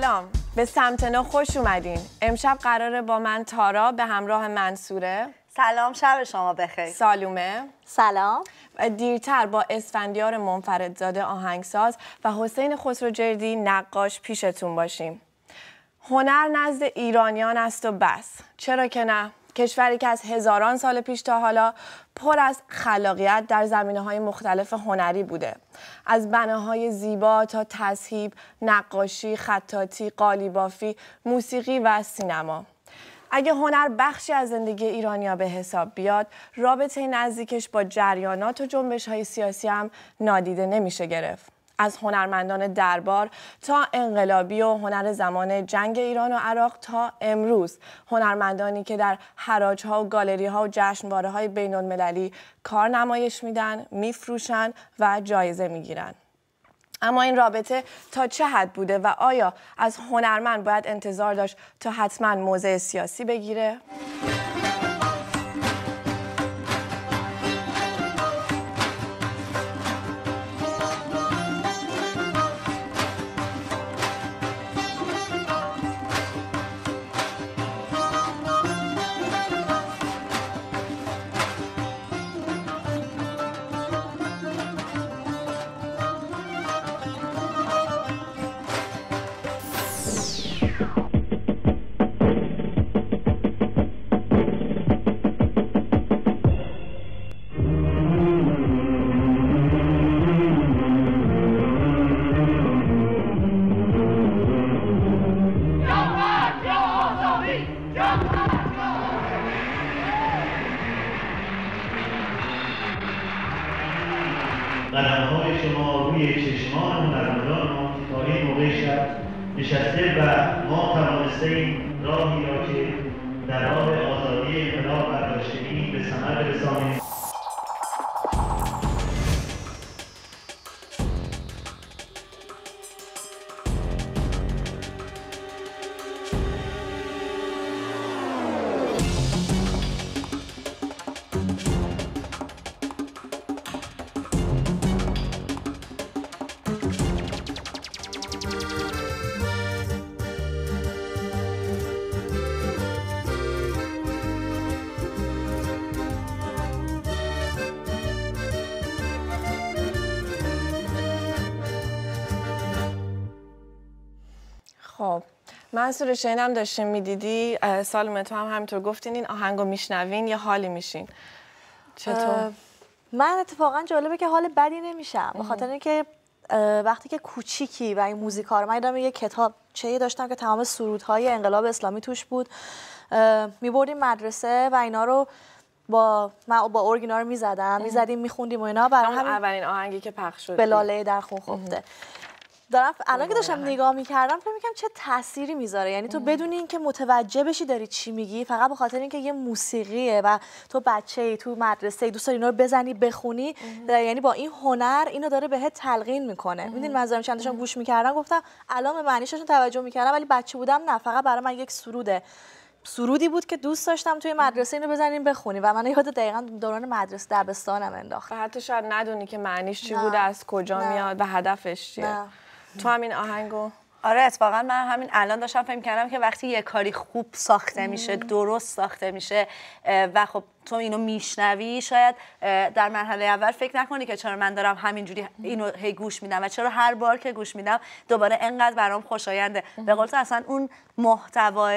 سلام به سمتنا خوش اومدین امشب قراره با من تارا به همراه منصوره سلام شب شما بخیر سالومه سلام دیرتر با اسفندیار منفردزاده آهنگساز و حسین خسروجردی نقاش پیشتون باشیم هنر نزد ایرانیان است و بس چرا که نه کشوری که از هزاران سال پیش تا حالا پر از خلاقیت در زمینه های مختلف هنری بوده از بناهای زیبا تا تصحیب، نقاشی، خطاتی، قالیبافی، موسیقی و سینما اگه هنر بخشی از زندگی ایرانیا به حساب بیاد رابطه نزدیکش با جریانات و جنبش های سیاسی هم نادیده نمیشه گرفت از هنرمندان دربار تا انقلابی و هنر زمان جنگ ایران و عراق تا امروز هنرمندانی که در حراج ها و گالری ها و جشنواره های بین المللی کار نمایش میدن میفروشن و جایزه میگیرن اما این رابطه تا چه حد بوده و آیا از هنرمند باید انتظار داشت تا حتما موضع سیاسی بگیره؟ منصور شنیدم داشتیم میدیدی سالمه تو هم همینطور گفتین این آهنگو میشنوین یا حالی میشین چطور؟ من اتفاقا جالبه که حال بدی نمیشم بخاطر اینکه وقتی که کوچیکی و این رو من یادم یه کتاب چه داشتم که تمام سرودهای انقلاب اسلامی توش بود میبردیم مدرسه و اینا رو با ما با اورگینال میزدم میزدیم میخوندیم و اینا برای همین اولین آهنگی که پخش شد بلاله در خون خفته دارم الان که داشتم نگاه میکردم فکر میکنم چه تأثیری میذاره یعنی تو بدون اینکه متوجه بشی داری چی میگی فقط به خاطر اینکه یه موسیقیه و تو بچه ای تو مدرسه ای دوست داری اینا رو بزنی بخونی یعنی با این هنر اینو داره بهت تلقین میکنه میدونی منظورم چند داشتم گوش میکردم گفتم الان به معنیششون توجه میکردم ولی بچه بودم نه فقط برای من یک سروده سرودی بود که دوست داشتم توی مدرسه اینو بزنیم بخونیم و من یاد دقیقا دوران مدرسه دبستانم انداخت حتی شاید ندونی که معنیش چی نه. از کجا میاد و هدفش چیه تو همین آهنگو آره اتفاقا من همین الان داشتم فکر کردم که وقتی یه کاری خوب ساخته میشه درست ساخته میشه و خب تو اینو میشنوی شاید در مرحله اول فکر نکنی که چرا من دارم همینجوری اینو هی گوش میدم و چرا هر بار که گوش میدم دوباره انقدر برام خوشاینده به قول تو اصلا اون محتوا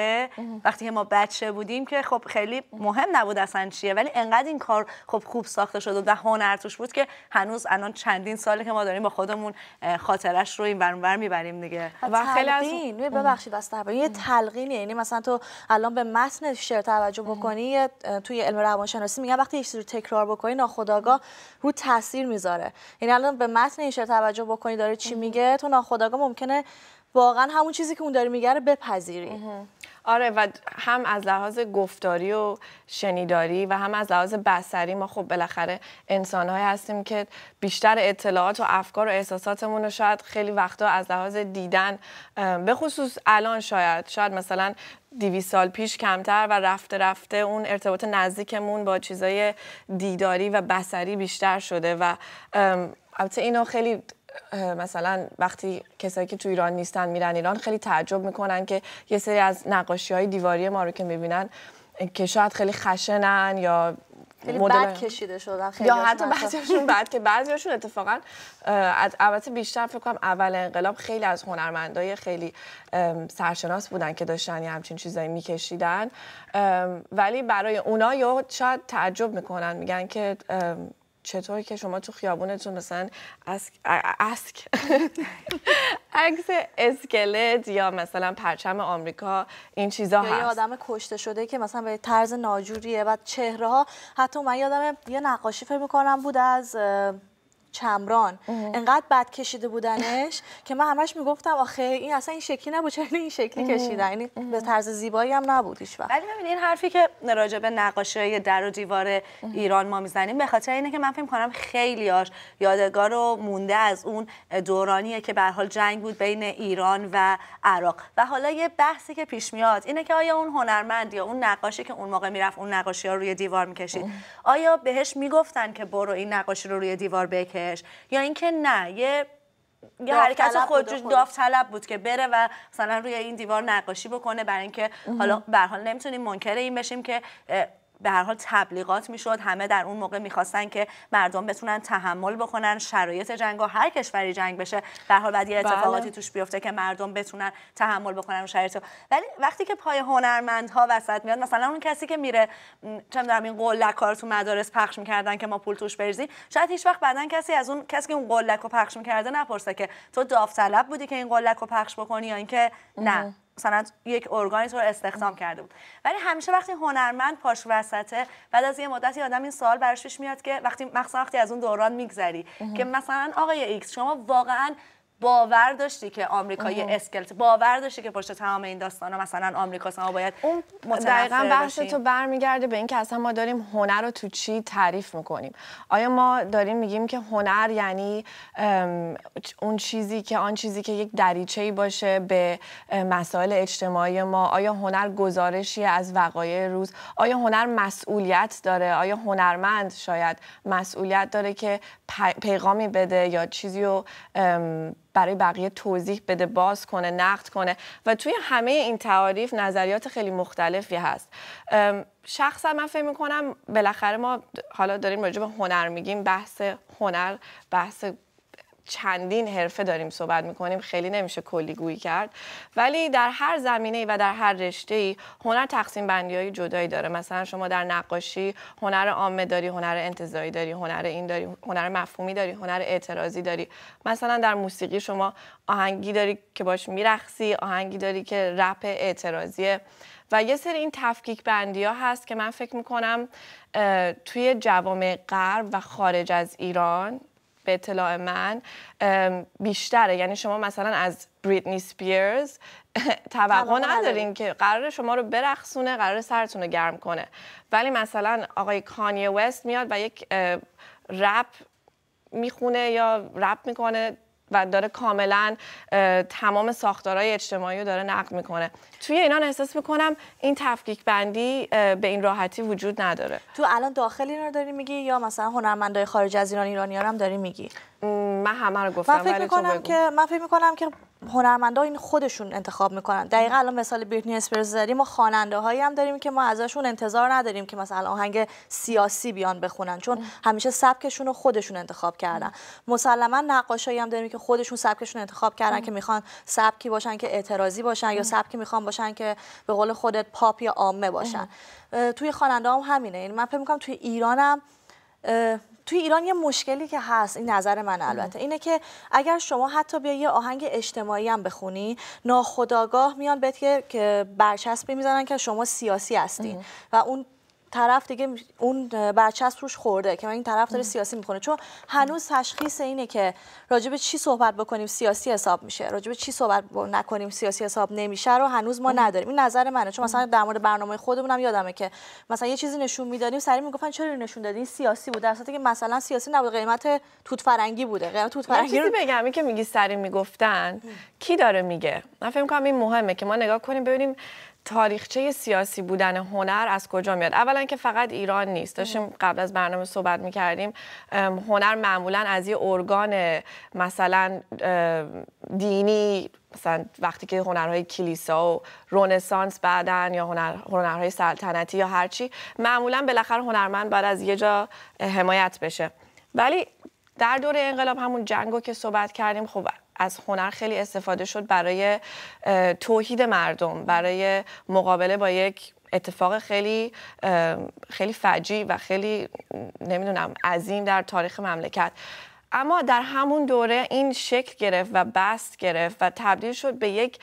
وقتی که ما بچه بودیم که خب خیلی مهم نبود اصلا چیه ولی انقدر این کار خب خوب ساخته شده و هنر توش بود که هنوز الان چندین سالی که ما داریم با خودمون خاطرش رو این برون میبریم دیگه و خیلی از ببخشید از یه تلقینی یعنی مثلا تو الان به متن شعر توجه بکنی توی علم روانشناسی میگن وقتی یه چیزی رو تکرار بکنی ناخودآگاه رو تاثیر میذاره یعنی الان به متن این توجه بکنی داره چی میگه تو ناخودآگاه ممکنه واقعا همون چیزی که اون داره میگه رو بپذیری آره و هم از لحاظ گفتاری و شنیداری و هم از لحاظ بسری ما خب بالاخره انسانهایی هستیم که بیشتر اطلاعات و افکار و احساساتمون رو شاید خیلی وقتا از لحاظ دیدن به خصوص الان شاید شاید مثلا دیوی سال پیش کمتر و رفته رفته اون ارتباط نزدیکمون با چیزای دیداری و بسری بیشتر شده و البته اینو خیلی مثلا وقتی کسایی که تو ایران نیستن میرن ایران خیلی تعجب میکنن که یه سری از نقاشی های دیواری ما رو که میبینن که شاید خیلی خشنن یا خیلی بد کشیده شدن خیلی یا حتی بعضیشون بد که بعضیشون اتفاقا البته بیشتر فکر کنم اول انقلاب خیلی از هنرمندای خیلی سرشناس بودن که داشتن یه همچین چیزایی میکشیدن ولی برای اونا یا شاید تعجب میکنن میگن که چطور که شما تو خیابونتون مثلا اسک اسک عکس اسکلت یا مثلا پرچم آمریکا این چیزا هست یه آدم کشته شده که مثلا به طرز ناجوریه و چهره ها حتی من یادم یه نقاشی فکر میکنم بود از چمران انقدر بد کشیده بودنش که من همش میگفتم آخه این اصلا این شکلی نبود چرا این شکلی کشیده یعنی به طرز زیبایی هم نبود وقت ولی ببینید این حرفی که راجع به نقاشی در و دیوار ایران ما میزنیم به خاطر اینه که من فکر کنم هاش یادگار و مونده از اون دورانیه که به حال جنگ بود بین ایران و عراق و حالا یه بحثی که پیش میاد اینه که آیا اون هنرمند یا اون نقاشی که اون موقع میرفت اون نقاشی ها روی دیوار میکشید آیا بهش میگفتن که برو این نقاشی رو روی دیوار بکش یا اینکه نه یه یه حرکت خودجوش داوطلب بود که بره و مثلا روی این دیوار نقاشی بکنه برای اینکه حالا به حال نمیتونیم منکر این بشیم که به هر حال تبلیغات میشد همه در اون موقع میخواستن که مردم بتونن تحمل بکنن شرایط جنگ و هر کشوری جنگ بشه به حال بعد یه بله. اتفاقاتی توش بیفته که مردم بتونن تحمل بکنن شرایط ولی وقتی که پای هنرمندها وسط میاد مثلا اون کسی که میره چند میدونم این قلک رو تو مدارس پخش میکردن که ما پول توش بریزیم شاید هیچ وقت بعدن کسی از اون کسی که اون قلک رو پخش میکرده نپرسه که تو داوطلب بودی که این قلک رو پخش بکنی یا اینکه نه مثلا یک ارگانی تو رو استخدام کرده بود ولی همیشه وقتی هنرمند پاش وسطه بعد از یه مدتی آدم این سوال براش پیش میاد که وقتی مخصوصا وقتی از اون دوران میگذری که مثلا آقای ایکس شما واقعا باور داشتی که آمریکا یه اسکلت باور داشتی که پشت تمام این داستانا مثلا آمریکا ما باید اون دقیقا بحث تو برمیگرده به اینکه اصلا ما داریم هنر رو تو چی تعریف میکنیم آیا ما داریم میگیم که هنر یعنی اون چیزی که آن چیزی که یک دریچه ای باشه به مسائل اجتماعی ما آیا هنر گزارشی از وقایع روز آیا هنر مسئولیت داره آیا هنرمند شاید مسئولیت داره که پیغامی بده یا چیزی رو برای بقیه توضیح بده باز کنه نقد کنه و توی همه این تعاریف نظریات خیلی مختلفی هست شخصا من فکر میکنم بالاخره ما حالا داریم راجع به هنر میگیم بحث هنر بحث چندین حرفه داریم صحبت میکنیم خیلی نمیشه کلی گویی کرد ولی در هر زمینه و در هر رشته ای هنر تقسیم بندی های جدایی داره مثلا شما در نقاشی هنر عامه داری هنر انتظایی داری هنر این داری هنر مفهومی داری هنر اعتراضی داری مثلا در موسیقی شما آهنگی داری که باش میرخصی، آهنگی داری که رپ اعتراضیه و یه سری این تفکیک بندی ها هست که من فکر میکنم توی جوامع غرب و خارج از ایران به اطلاع من بیشتره یعنی شما مثلا از بریتنی سپیرز توقع ندارین که قرار شما رو برخصونه قرار سرتون رو گرم کنه ولی مثلا آقای کانیه وست میاد و یک رپ میخونه یا رپ میکنه و داره کاملا تمام ساختارهای اجتماعی رو داره نقد میکنه توی اینان احساس میکنم این تفکیک بندی به این راحتی وجود نداره تو الان داخل اینا رو داری میگی یا مثلا هنرمندای خارج از ایران ایرانی هم داری میگی من همه رو گفتم من فکر میکنم که من فکر میکنم که هنرمندا این خودشون انتخاب میکنن دقیقا الان مثال بریتنی اسپیرز زدیم ما خواننده هایی هم داریم که ما ازشون انتظار نداریم که مثلا آهنگ سیاسی بیان بخونن چون همیشه سبکشون رو خودشون انتخاب کردن مسلما نقاشایی هم داریم که خودشون سبکشون انتخاب کردن که میخوان سبکی باشن که اعتراضی باشن یا سبکی میخوان باشن که به قول خودت پاپ یا عامه باشن توی خواننده هم همینه یعنی من فکر میکنم توی ایرانم توی ایران یه مشکلی که هست این نظر من البته اینه که اگر شما حتی بیا یه آهنگ اجتماعی هم بخونی ناخداگاه میان بهت که برچسب میزنن که شما سیاسی هستین و اون طرف دیگه اون برچسب روش خورده که این طرف داره سیاسی میکنه چون هنوز تشخیص اینه که راجب چی صحبت بکنیم سیاسی حساب میشه راجب چی صحبت نکنیم سیاسی حساب نمیشه رو هنوز ما نداریم این نظر منه چون مثلا در مورد برنامه خودمونم یادمه که مثلا یه چیزی نشون میدادیم سری میگفتن چرا نشون دادین سیاسی بود در که مثلا سیاسی نبود قیمت توت فرنگی بوده قیمت توت فرنگی رو بگم که میگی سری میگفتن کی داره میگه من فکر این مهمه که ما نگاه کنیم ببینیم تاریخچه سیاسی بودن هنر از کجا میاد اولا که فقط ایران نیست داشتیم قبل از برنامه صحبت میکردیم هنر معمولا از یه ارگان مثلا دینی مثلا وقتی که هنرهای کلیسا و رونسانس بعدن یا هنر، هنرهای سلطنتی یا هرچی معمولا بالاخره هنرمند بعد از یه جا حمایت بشه ولی در دوره انقلاب همون جنگو که صحبت کردیم خب از هنر خیلی استفاده شد برای توحید مردم برای مقابله با یک اتفاق خیلی خیلی فجی و خیلی نمیدونم عظیم در تاریخ مملکت اما در همون دوره این شکل گرفت و بست گرفت و تبدیل شد به یک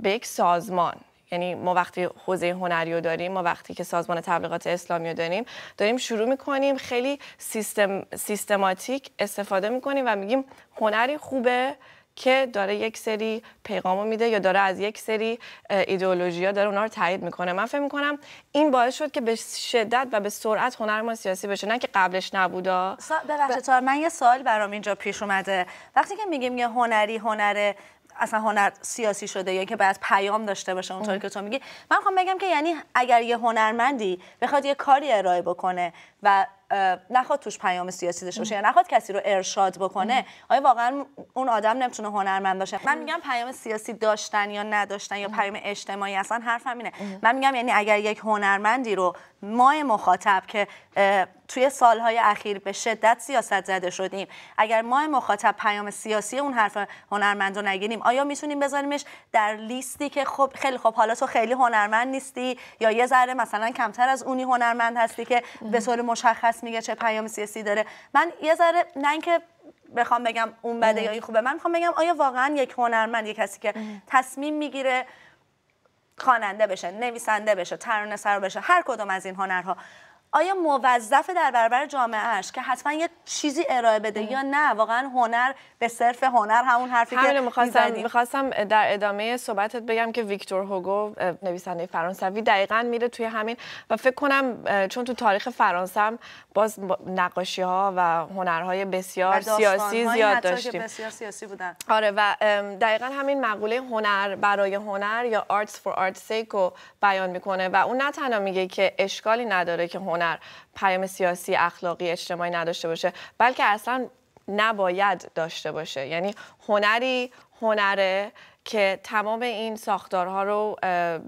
به یک سازمان یعنی ما وقتی حوزه هنری رو داریم ما وقتی که سازمان تبلیغات اسلامی رو داریم داریم شروع میکنیم خیلی سیستم سیستماتیک استفاده میکنیم و میگیم هنری خوبه که داره یک سری پیغامو میده یا داره از یک سری ایدئولوژی داره اونا رو تایید میکنه من فکر میکنم این باعث شد که به شدت و به سرعت هنر ما سیاسی بشه نه که قبلش نبودا ببخشید من یه سال برام اینجا پیش اومده وقتی که میگیم یه هنری هنره. اصلا هنر سیاسی شده یا که باید پیام داشته باشه اونطوری که تو میگی من میخوام بگم که یعنی اگر یه هنرمندی بخواد یه کاری ارائه بکنه و نخواد توش پیام سیاسی داشته باشه یا نخواد کسی رو ارشاد بکنه آیا واقعا اون آدم نمیتونه هنرمند باشه من میگم پیام سیاسی داشتن یا نداشتن یا پیام اجتماعی اصلا حرفم اینه من میگم یعنی اگر یک هنرمندی رو ما مخاطب که توی سالهای اخیر به شدت سیاست زده شدیم اگر ما مخاطب پیام سیاسی اون حرف هنرمند رو نگیریم آیا میتونیم بذاریمش در لیستی که خب خیلی خب حالا تو خیلی هنرمند نیستی یا یه ذره مثلا کمتر از اونی هنرمند هستی که به طور مشخص میگه چه پیام سیاسی داره من یه ذره نه اینکه بخوام بگم اون بده یا این خوبه من میخوام بگم آیا واقعا یک هنرمند یک کسی که تصمیم میگیره خواننده بشه نویسنده بشه ترانه بشه هر کدوم از این هنرها آیا موظف در برابر اش که حتما یه چیزی ارائه بده یا نه واقعا هنر به صرف هنر همون حرفی که میخواستم میخواستم در ادامه صحبتت بگم که ویکتور هوگو نویسنده فرانسوی دقیقا میره توی همین و فکر کنم چون تو تاریخ فرانسه باز نقاشی ها و هنرهای بسیار سیاسی زیاد داشتیم بسیار سیاسی بودن آره و دقیقا همین مقوله هنر برای هنر یا arts for art's sake بیان میکنه و اون نه تنها میگه که اشکالی نداره که هنر هنر پیام سیاسی اخلاقی اجتماعی نداشته باشه بلکه اصلا نباید داشته باشه یعنی هنری هنره که تمام این ساختارها رو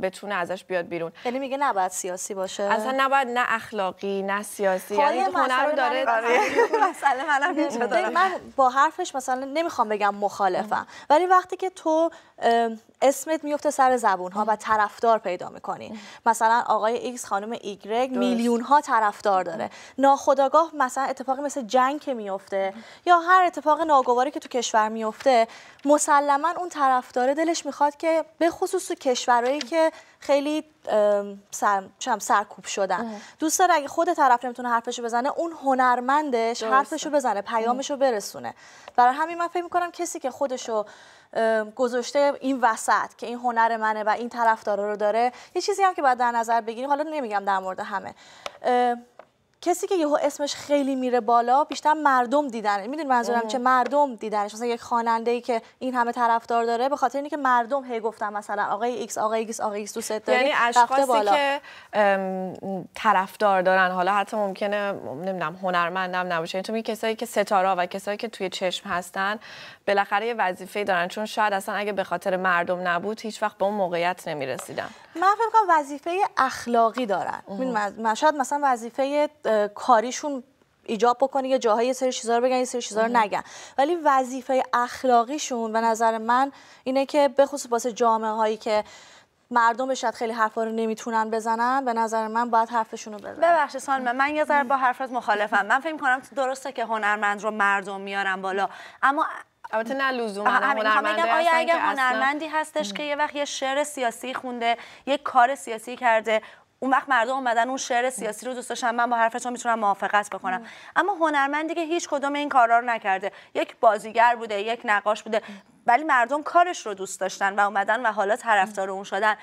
بتونه ازش بیاد بیرون یعنی میگه نباید سیاسی باشه اصلا نباید نه اخلاقی نه سیاسی خب، یعنی هنر رو داره مثلا من با حرفش مثلا نمیخوام بگم مخالفم ولی وقتی که تو اسمت میفته سر زبون ها و طرفدار پیدا میکنی مثلا آقای ایکس خانم ایگرگ میلیون ها طرفدار داره ناخداگاه مثلا اتفاقی مثل جنگ که میفته یا هر اتفاق ناگواری که تو کشور میفته مسلما اون طرفدار دلش میخواد که به خصوص تو کشورهایی که خیلی سرکوب شدن دوست داره اگه خود طرف نمیتونه حرفشو بزنه اون هنرمندش حرفشو بزنه پیامشو برسونه برای همین من فکر کسی که خودشو گذاشته این وسط که این هنر منه و این طرفدارا رو داره یه چیزی هم که باید در نظر بگیریم حالا نمیگم در مورد همه کسی که یهو اسمش خیلی میره بالا بیشتر مردم دیدن میدونی منظورم چه مردم دیدنش مثلا یک خواننده ای که این همه طرفدار داره به خاطر اینکه مردم هی گفتن مثلا آقای ایکس آقای ایکس آقای ایکس دوست داری یعنی اشخاصی بالا. که طرفدار دارن حالا حتی ممکنه نمیدونم هنرمندم نباشه یعنی تو می کسایی که ستاره و کسایی که توی چشم هستن بالاخره یه وظیفه دارن چون شاید اصلا اگه به خاطر مردم نبود هیچ وقت به اون موقعیت نمیرسیدن من فکر کنم وظیفه اخلاقی دارن شاید مثلا وظیفه کاریشون ایجاب بکنه یا جاهای یه سری چیزا رو بگن یه سری چیزا رو نگن ولی وظیفه اخلاقیشون به نظر من اینه که به خصوص واسه جامعه هایی که مردم شاید خیلی حرفا رو نمیتونن بزنن به نظر من باید حرفشون رو بزنن ببخشید سالم من یه ذره با حرفت مخالفم من فکر کنم درسته که هنرمند رو مردم میارن بالا اما البته نه لزوما هنرمنده آیا اگر هنرمندی هستش که یه وقت یه شعر سیاسی خونده یه کار سیاسی کرده اون وقت مردم اومدن اون شعر سیاسی رو دوست داشتن من با حرفتون میتونم موافقت بکنم اما هنرمندی که هیچ کدوم این کارا رو نکرده یک بازیگر بوده یک نقاش بوده ولی مردم کارش رو دوست داشتن و اومدن و حالا طرفدار اون شدن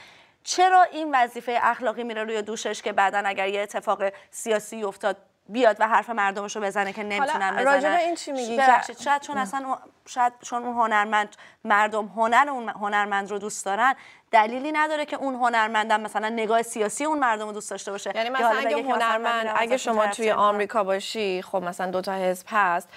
چرا این وظیفه اخلاقی میره روی دوشش که بعدا اگر یه اتفاق سیاسی افتاد بیاد و حرف مردمش رو بزنه که نمیتونن بزنن حالا این چی میگی شاید چون اصلا شاید چون اون هنرمند مردم هنر اون هنرمند رو دوست دارن دلیلی نداره که اون هنرمندم مثلا نگاه سیاسی اون مردم رو دوست داشته باشه یعنی مثلا اگه هنرمند اگه شما توی آمریکا باشی خب مثلا دو تا حزب هست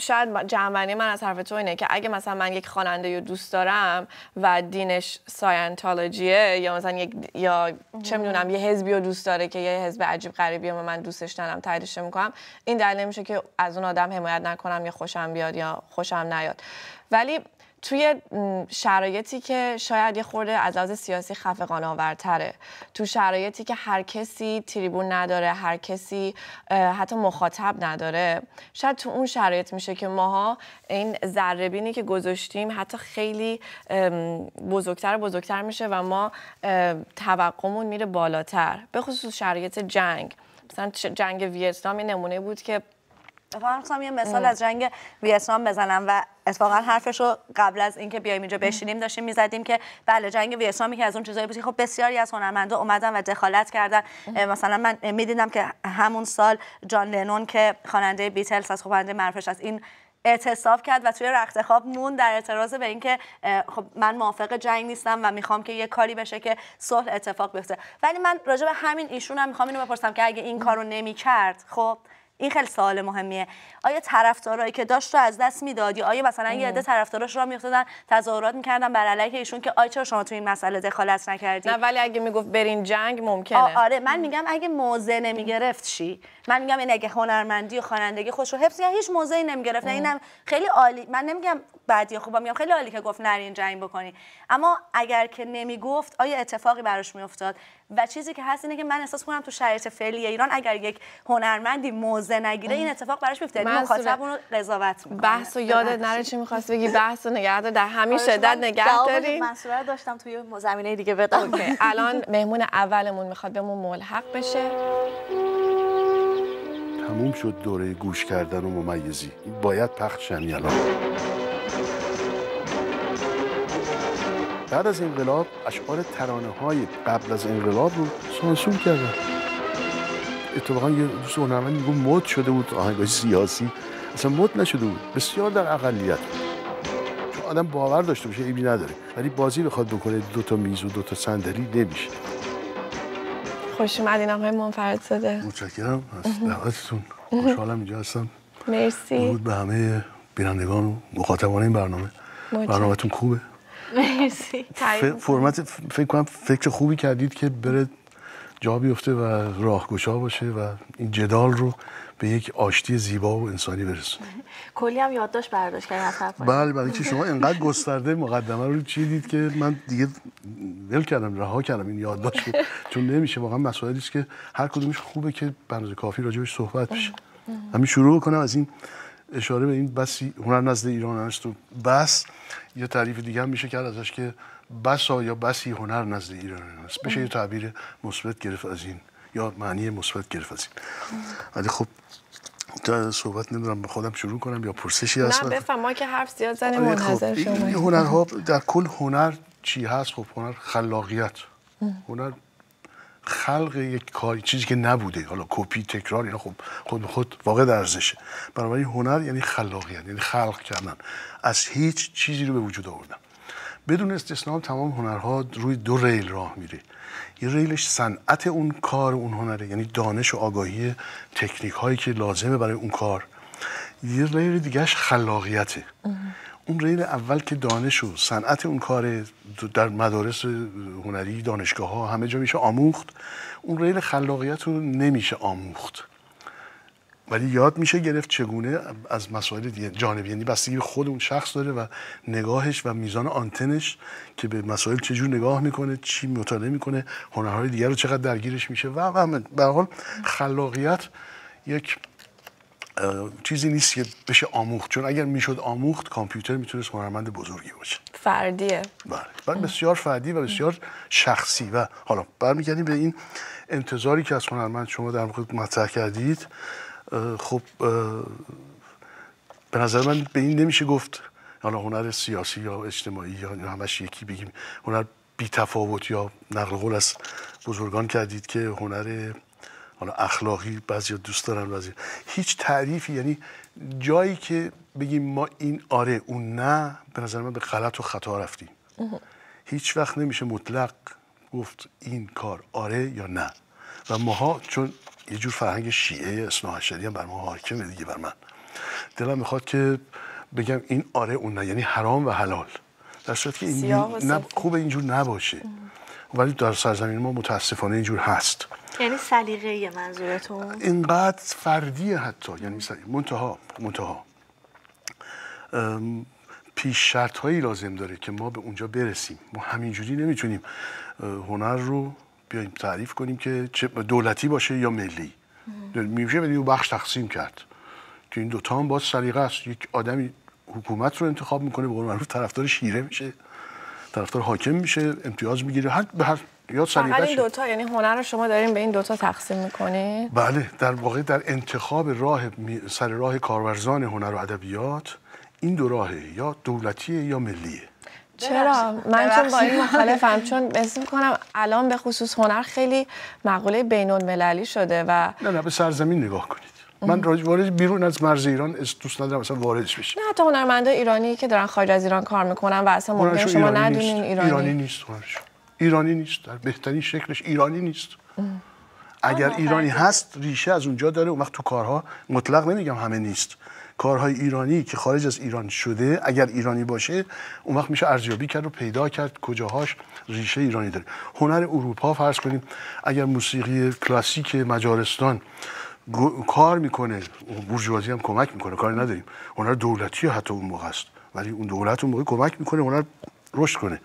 شاید جمعنی من از حرف تو اینه که اگه مثلا من یک خواننده رو دوست دارم و دینش ساینتالوجیه یا مثلا یک یا چه میدونم یه حزبی رو دوست داره که یه حزب عجیب غریبی و من دوستش دارم تاییدش میکنم این دلیل نمیشه که از اون آدم حمایت نکنم یا خوشم بیاد یا خوشم نیاد ولی توی شرایطی که شاید یه خورده از لحاظ سیاسی خفقان آورتره تو شرایطی که هر کسی تریبون نداره هر کسی حتی مخاطب نداره شاید تو اون شرایط میشه که ماها این ذره که گذاشتیم حتی خیلی بزرگتر بزرگتر میشه و ما توقعمون میره بالاتر به خصوص شرایط جنگ مثلا جنگ ویتنام یه نمونه بود که یه مثال از جنگ ویتنام بزنم و اتفاقا حرفش رو قبل از اینکه بیایم اینجا بشینیم داشتیم میزدیم که بله جنگ ویتنامی که از اون چیزایی بود خب بسیاری از هنرمندا اومدن و دخالت کردن مثلا من میدیدم که همون سال جان لنون که خواننده بیتلز از خواننده معروفش از این اعتصاب کرد و توی رخت خواب مون در اعتراض به اینکه خب من موافق جنگ نیستم و میخوام که یه کاری بشه که صلح اتفاق بیفته ولی من راجع به همین ایشون هم میخوام اینو بپرسم که اگه این کارو نمیکرد خب این خیلی سوال مهمیه آیا طرفدارایی که داشت رو از دست میداد یا آیا مثلا یه عده طرفداراش رو میافتادن تظاهرات میکردن بر علیه ایشون که آیا چرا شما تو این مسئله دخالت نکردید نه ولی اگه میگفت برین جنگ ممکنه آره من میگم اگه موزه نمیگرفت چی من میگم این اگه هنرمندی و خوانندگی خوش رو حفظ هیچ موزه نمیگرفت نه اینم خیلی عالی من نمیگم بعدی خوبم میگم خیلی عالی که گفت نرین جنگ بکنی اما اگر که نمیگفت آیا اتفاقی براش میافتاد و چیزی که هست اینه که من احساس کنم تو شرایط فعلی ایران اگر یک هنرمندی موزه موزه نگیره این اتفاق براش میفته یعنی مخاطب اون قضاوت میکنه بحث و یاد نره چی میخواست بگی بحث و نگهدار در همین شدت نگهداری منصوره داشتم توی زمینه دیگه بدم الان مهمون اولمون میخواد بهمون ملحق بشه تموم شد دوره گوش کردن و ممیزی باید پخش الان یعنی. بعد از انقلاب اشعار ترانه های قبل از انقلاب رو سانسور کردن اتفاقا یه دوست هنرمند میگو مد شده بود آهنگای سیاسی اصلا مد نشده بود بسیار در اقلیت چون آدم باور داشته باشه ایبی نداره ولی بازی بخواد بکنه دو تا میز و دو تا صندلی نمیشه خوش اومدین آقای منفرد زاده متشکرم از دعوتتون خوشحالم اینجا هستم مرسی بود به همه بینندگان و مخاطبان این برنامه برنامهتون خوبه مرسی فرمت فکر کنم فکر خوبی کردید که بره جا بیفته و راهگشا باشه و این جدال رو به یک آشتی زیبا و انسانی برسونه کلی هم یادداشت برداشت کردن بله بله که شما اینقدر گسترده مقدمه رو چی دید که من دیگه ول کردم رها کردم این یادداشت چون نمیشه واقعا مسائلی است که هر کدومش خوبه که بنز کافی راجبش صحبت بشه همین شروع کنم از این اشاره به این بس هنر نزد ایران هست و بس یه تعریف دیگه هم میشه کرد ازش که بسا یا بسی هنر نزد ایران است بشه یه تعبیر مثبت گرفت از این یا معنی مثبت گرفت از این ولی خب صحبت نمیدونم به خودم شروع کنم یا پرسشی هست نه بفهم ما که حرف زیاد زنیم خب، منتظر خب. شما هنرها در کل هنر چی هست خب هنر خلاقیت هنر خلق یک کاری چیزی که نبوده حالا کپی تکرار اینا خب خود به خود واقع در ارزشه بنابراین هنر یعنی خلاقیت یعنی خلق کردن از هیچ چیزی رو به وجود آوردن بدون استثنا تمام هنرها روی دو ریل راه میره یه ریلش صنعت اون کار اون هنره یعنی دانش و آگاهی تکنیک هایی که لازمه برای اون کار یه ریل دیگهش خلاقیته اون ریل اول که دانش و صنعت اون کار در مدارس هنری دانشگاه ها همه جا میشه آموخت اون ریل خلاقیت رو نمیشه آموخت ولی یاد میشه گرفت چگونه از مسائل جانبی یعنی بستگی به خود اون شخص داره و نگاهش و میزان آنتنش که به مسائل چجور نگاه میکنه چی مطالعه میکنه هنرهای دیگر رو چقدر درگیرش میشه و به حال خلاقیت یک چیزی نیست که بشه آموخت چون اگر میشد آموخت کامپیوتر میتونست هنرمند بزرگی باشه فردیه بله بسیار فردی و بسیار شخصی و حالا برمیگردیم به این انتظاری که از هنرمند شما در مطرح کردید خب به نظر من به این نمیشه گفت حالا هنر سیاسی یا اجتماعی یا همش یکی بگیم هنر بی تفاوت یا نقل قول از بزرگان کردید که هنر حالا اخلاقی بعضی دوست دارن بعضی هیچ تعریفی یعنی جایی که بگیم ما این آره اون نه به نظر من به غلط و خطا رفتیم هیچ وقت نمیشه مطلق گفت این کار آره یا نه و ماها چون یه جور فرهنگ شیعه اسناحشری هم بر ما حاکمه دیگه بر من دلم میخواد که بگم این آره اون نه یعنی حرام و حلال در صورت که این خوب اینجور نباشه ولی در سرزمین ما متاسفانه اینجور هست یعنی سلیقه منظورتون اینقدر فردیه حتی یعنی سلیقه. منتها منتها پیش شرط هایی لازم داره که ما به اونجا برسیم ما همینجوری نمیتونیم هنر رو بیایم تعریف کنیم که چه دولتی باشه یا ملی میشه بدیم بخش تقسیم کرد که این دوتا هم باز سلیقه است یک آدمی حکومت رو انتخاب میکنه به قول معروف شیره میشه طرفدار حاکم میشه امتیاز میگیره هر به هر یا سلیقه این دوتا یعنی هنر رو شما داریم به این دوتا تقسیم میکنید بله در واقع در انتخاب راه سر راه کارورزان هنر و ادبیات این دو راهه یا دولتیه یا ملیه چرا من چون با این مخالفم چون می میکنم الان به خصوص هنر خیلی مقوله بینون مللی شده و نه نه به سرزمین نگاه کنید من وارد بیرون از مرز ایران دوست ندارم اصلا واردش بشم نه حتی هنرمند ایرانی که دارن خارج از ایران کار میکنن و اصلا ممکن شما ندونین ایرانی ایرانی نیست ایرانی نیست در بهترین شکلش ایرانی نیست اگر ایرانی هست ریشه از اونجا داره اون وقت تو کارها مطلق نمیگم همه نیست کارهای ایرانی که خارج از ایران شده اگر ایرانی باشه اون وقت میشه ارزیابی کرد و پیدا کرد کجاهاش ریشه ایرانی داره هنر اروپا فرض کنیم اگر موسیقی کلاسیک مجارستان کار میکنه بورژوازی هم کمک میکنه کار نداریم هنر دولتی حتی اون موقع است ولی اون دولت اون موقع کمک میکنه هنر رشد کنه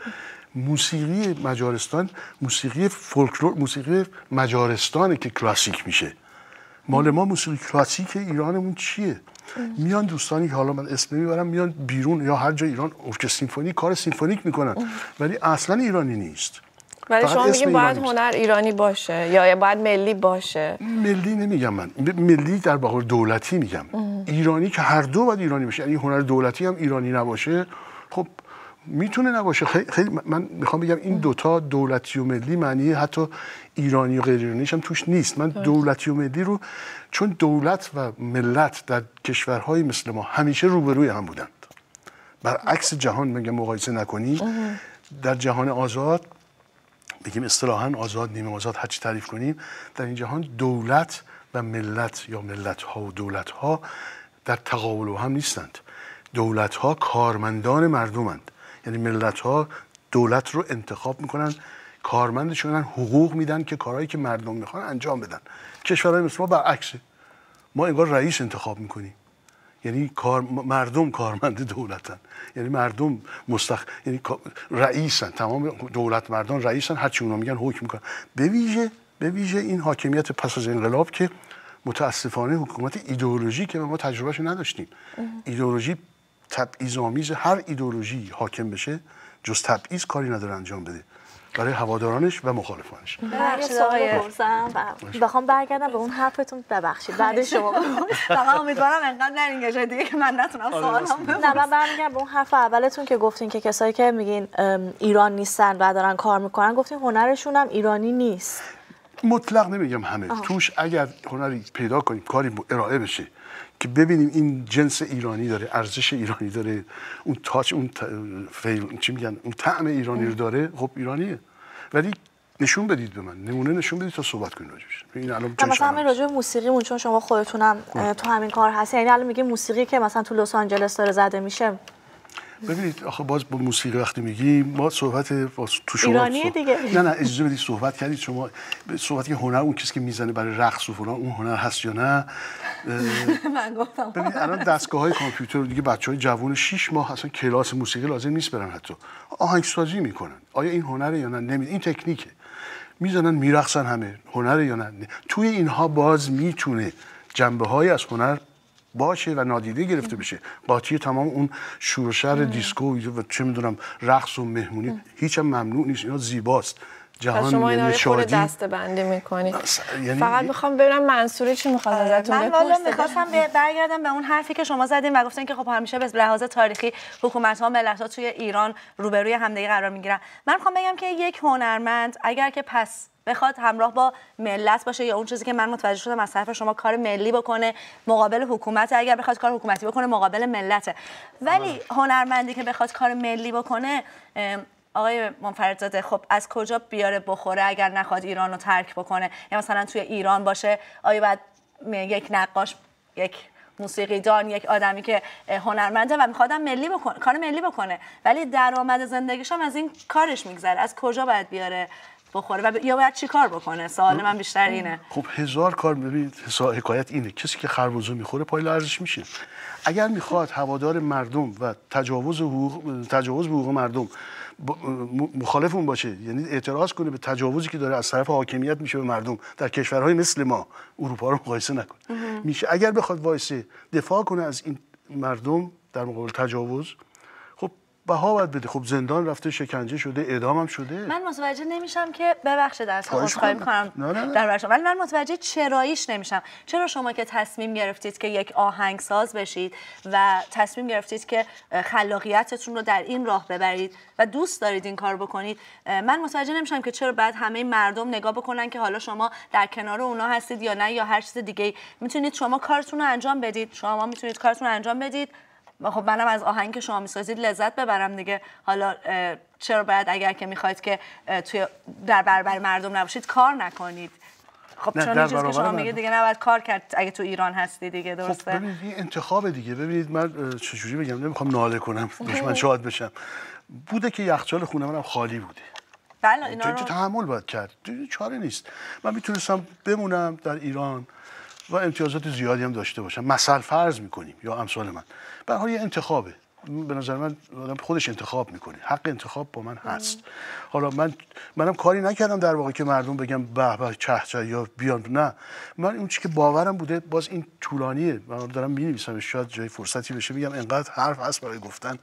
موسیقی مجارستان موسیقی فولکلور موسیقی مجارستانه که کلاسیک میشه مال ما موسیقی کلاسیک ایرانمون چیه میان دوستانی که حالا من اسم میبرم میان بیرون یا هر جای ایران ارکستر سیمفونی کار سیمفونیک میکنن ولی اصلا ایرانی نیست ولی شما میگین باید هنر ایرانی باشه یا باید ملی باشه ملی نمیگم من ملی در واقع دولتی میگم ایرانی که هر دو باید ایرانی باشه یعنی هنر دولتی هم ایرانی نباشه میتونه نباشه خیلی من میخوام بگم این دوتا دولتی و ملی معنی حتی ایرانی و غیر ایرانیش هم توش نیست من دولتی و ملی رو چون دولت و ملت در کشورهای مثل ما همیشه روبروی هم بودند برعکس جهان میگه مقایسه نکنی در جهان آزاد بگیم اصطلاحا آزاد نیمه آزاد هرچی تعریف کنیم در این جهان دولت و ملت یا ملت ها و دولت ها در تقابل هم نیستند دولت ها کارمندان مردمند یعنی ملت ها دولت رو انتخاب میکنن کارمندشون حقوق میدن که کارهایی که مردم میخوان انجام بدن کشورهای مثل ما برعکسه ما انگار رئیس انتخاب میکنیم یعنی کار مردم کارمند دولتن یعنی مردم مستخ یعنی رئیسن تمام دولت مردان رئیسن هرچی اونا میگن حکم میکنن به ویژه به ویژه این حاکمیت پس از انقلاب که متاسفانه حکومت ایدئولوژی که ما تجربهش نداشتیم ایدئولوژی تبعیض آمیز هر ایدئولوژی حاکم بشه جز تبعیض کاری نداره انجام بده برای هوادارانش و مخالفانش بله، بله. بخوام برگردم به اون حرفتون ببخشید بعد شما فقط امیدوارم انقدر نرین دیگه که من نتونم بپرسم آره، نه من به اون حرف اولتون که گفتین که کسایی که میگین ایران نیستن و دارن کار میکنن گفتین هنرشون هم ایرانی نیست مطلق نمیگم همه توش اگر هنری پیدا کنیم کاری ارائه بشه که ببینیم این جنس ایرانی داره ارزش ایرانی داره اون تاچ اون چی میگن اون طعم ایرانی رو داره خب ایرانیه ولی نشون بدید به من نمونه نشون بدید تا صحبت کنیم راجعش این الان مثلا همین موسیقی مون چون شما خودتونم تو همین کار هست یعنی الان میگه موسیقی که مثلا تو لس آنجلس داره زده میشه ببینید آخه باز با موسیقی وقتی میگی ما صحبت تو شما دیگه نه نه اجازه بدید صحبت کردید شما صحبت که هنر اون کسی که میزنه برای رقص و فلان اون هنر هست یا نه من گفتم ببینید الان دستگاه های کامپیوتر دیگه بچه های جوان 6 ماه اصلا کلاس موسیقی لازم نیست برن حتی آهنگسازی میکنن آیا این هنره یا نه نمید این تکنیکه میزنن میرقصن همه هنر یا نه توی اینها باز میتونه جنبه های از هنر باشه و نادیده گرفته بشه قاطی تمام اون شور دیسکو و چه میدونم رقص و مهمونی هیچ ممنوع نیست اینا زیباست جهان شما یعنی اینا رو دسته بندی میکنی یعنی فقط میخوام ببینم منصوری چی میخواد آره. ازتون من والا میخواستم برگردم به اون حرفی که شما زدین و گفتین که خب همیشه به لحاظ تاریخی حکومت ها ملت ها توی ایران روبروی همدیگه قرار میگیرن من میخوام بگم که یک هنرمند اگر که پس بخواد همراه با ملت باشه یا اون چیزی که من متوجه شدم از طرف شما کار ملی بکنه مقابل حکومت اگر بخواد کار حکومتی بکنه مقابل ملته ولی هنرمندی که بخواد کار ملی بکنه آقای منفردزاده خب از کجا بیاره بخوره اگر نخواد ایران رو ترک بکنه یا یعنی مثلا توی ایران باشه آیا بعد یک نقاش یک موسیقیدان یک آدمی که هنرمنده و میخوادم ملی بکنه کار ملی بکنه ولی درآمد زندگیش هم از این کارش میگذره از کجا باید بیاره بخوره و یا باید چی کار بکنه سوال من بیشتر اینه خب هزار کار ببینید حکایت اینه کسی که خربوزه میخوره پای لرزش میشه اگر میخواد هوادار مردم و تجاوز حقوق تجاوز به حقوق مردم مخالف اون باشه یعنی اعتراض کنه به تجاوزی که داره از طرف حاکمیت میشه به مردم در کشورهای مثل ما اروپا رو مقایسه نکنه میشه اگر بخواد وایسه دفاع کنه از این مردم در مقابل تجاوز بها باید بده خب زندان رفته شکنجه شده هم شده من متوجه نمیشم که ببخشید از عذرخواهی کنم در برشم ولی من متوجه چراییش نمیشم چرا شما که تصمیم گرفتید که یک آهنگساز بشید و تصمیم گرفتید که خلاقیتتون رو در این راه ببرید و دوست دارید این کار بکنید من متوجه نمیشم که چرا بعد همه مردم نگاه بکنن که حالا شما در کنار اونا هستید یا نه یا هر چیز دیگه میتونید شما کارتون رو انجام بدید شما میتونید کارتون رو انجام بدید خب منم از آهنگ که شما میسازید لذت ببرم دیگه حالا چرا باید اگر که میخواید که توی در برابر مردم نباشید کار نکنید خب چون چیزی که شما میگه دیگه نباید کار کرد اگه تو ایران هستی دیگه خب، درسته خب ببینید انتخاب دیگه ببینید من چجوری بگم نمیخوام ناله کنم دشمن شاد بشم بوده که یخچال خونه منم خالی بوده بله اینا رو تحمل باید کرد چاره نیست من میتونستم بمونم در ایران و امتیازات زیادی هم داشته باشن مثل فرض میکنیم یا امثال من به حال یه انتخابه به نظر من آدم خودش انتخاب میکنه حق انتخاب با من هست حالا من منم کاری نکردم در واقع که مردم بگم به به چه چه یا بیان نه من اون چی که باورم بوده باز این طولانیه من دارم مینویسم شاید جای فرصتی بشه میگم انقدر حرف هست برای گفتن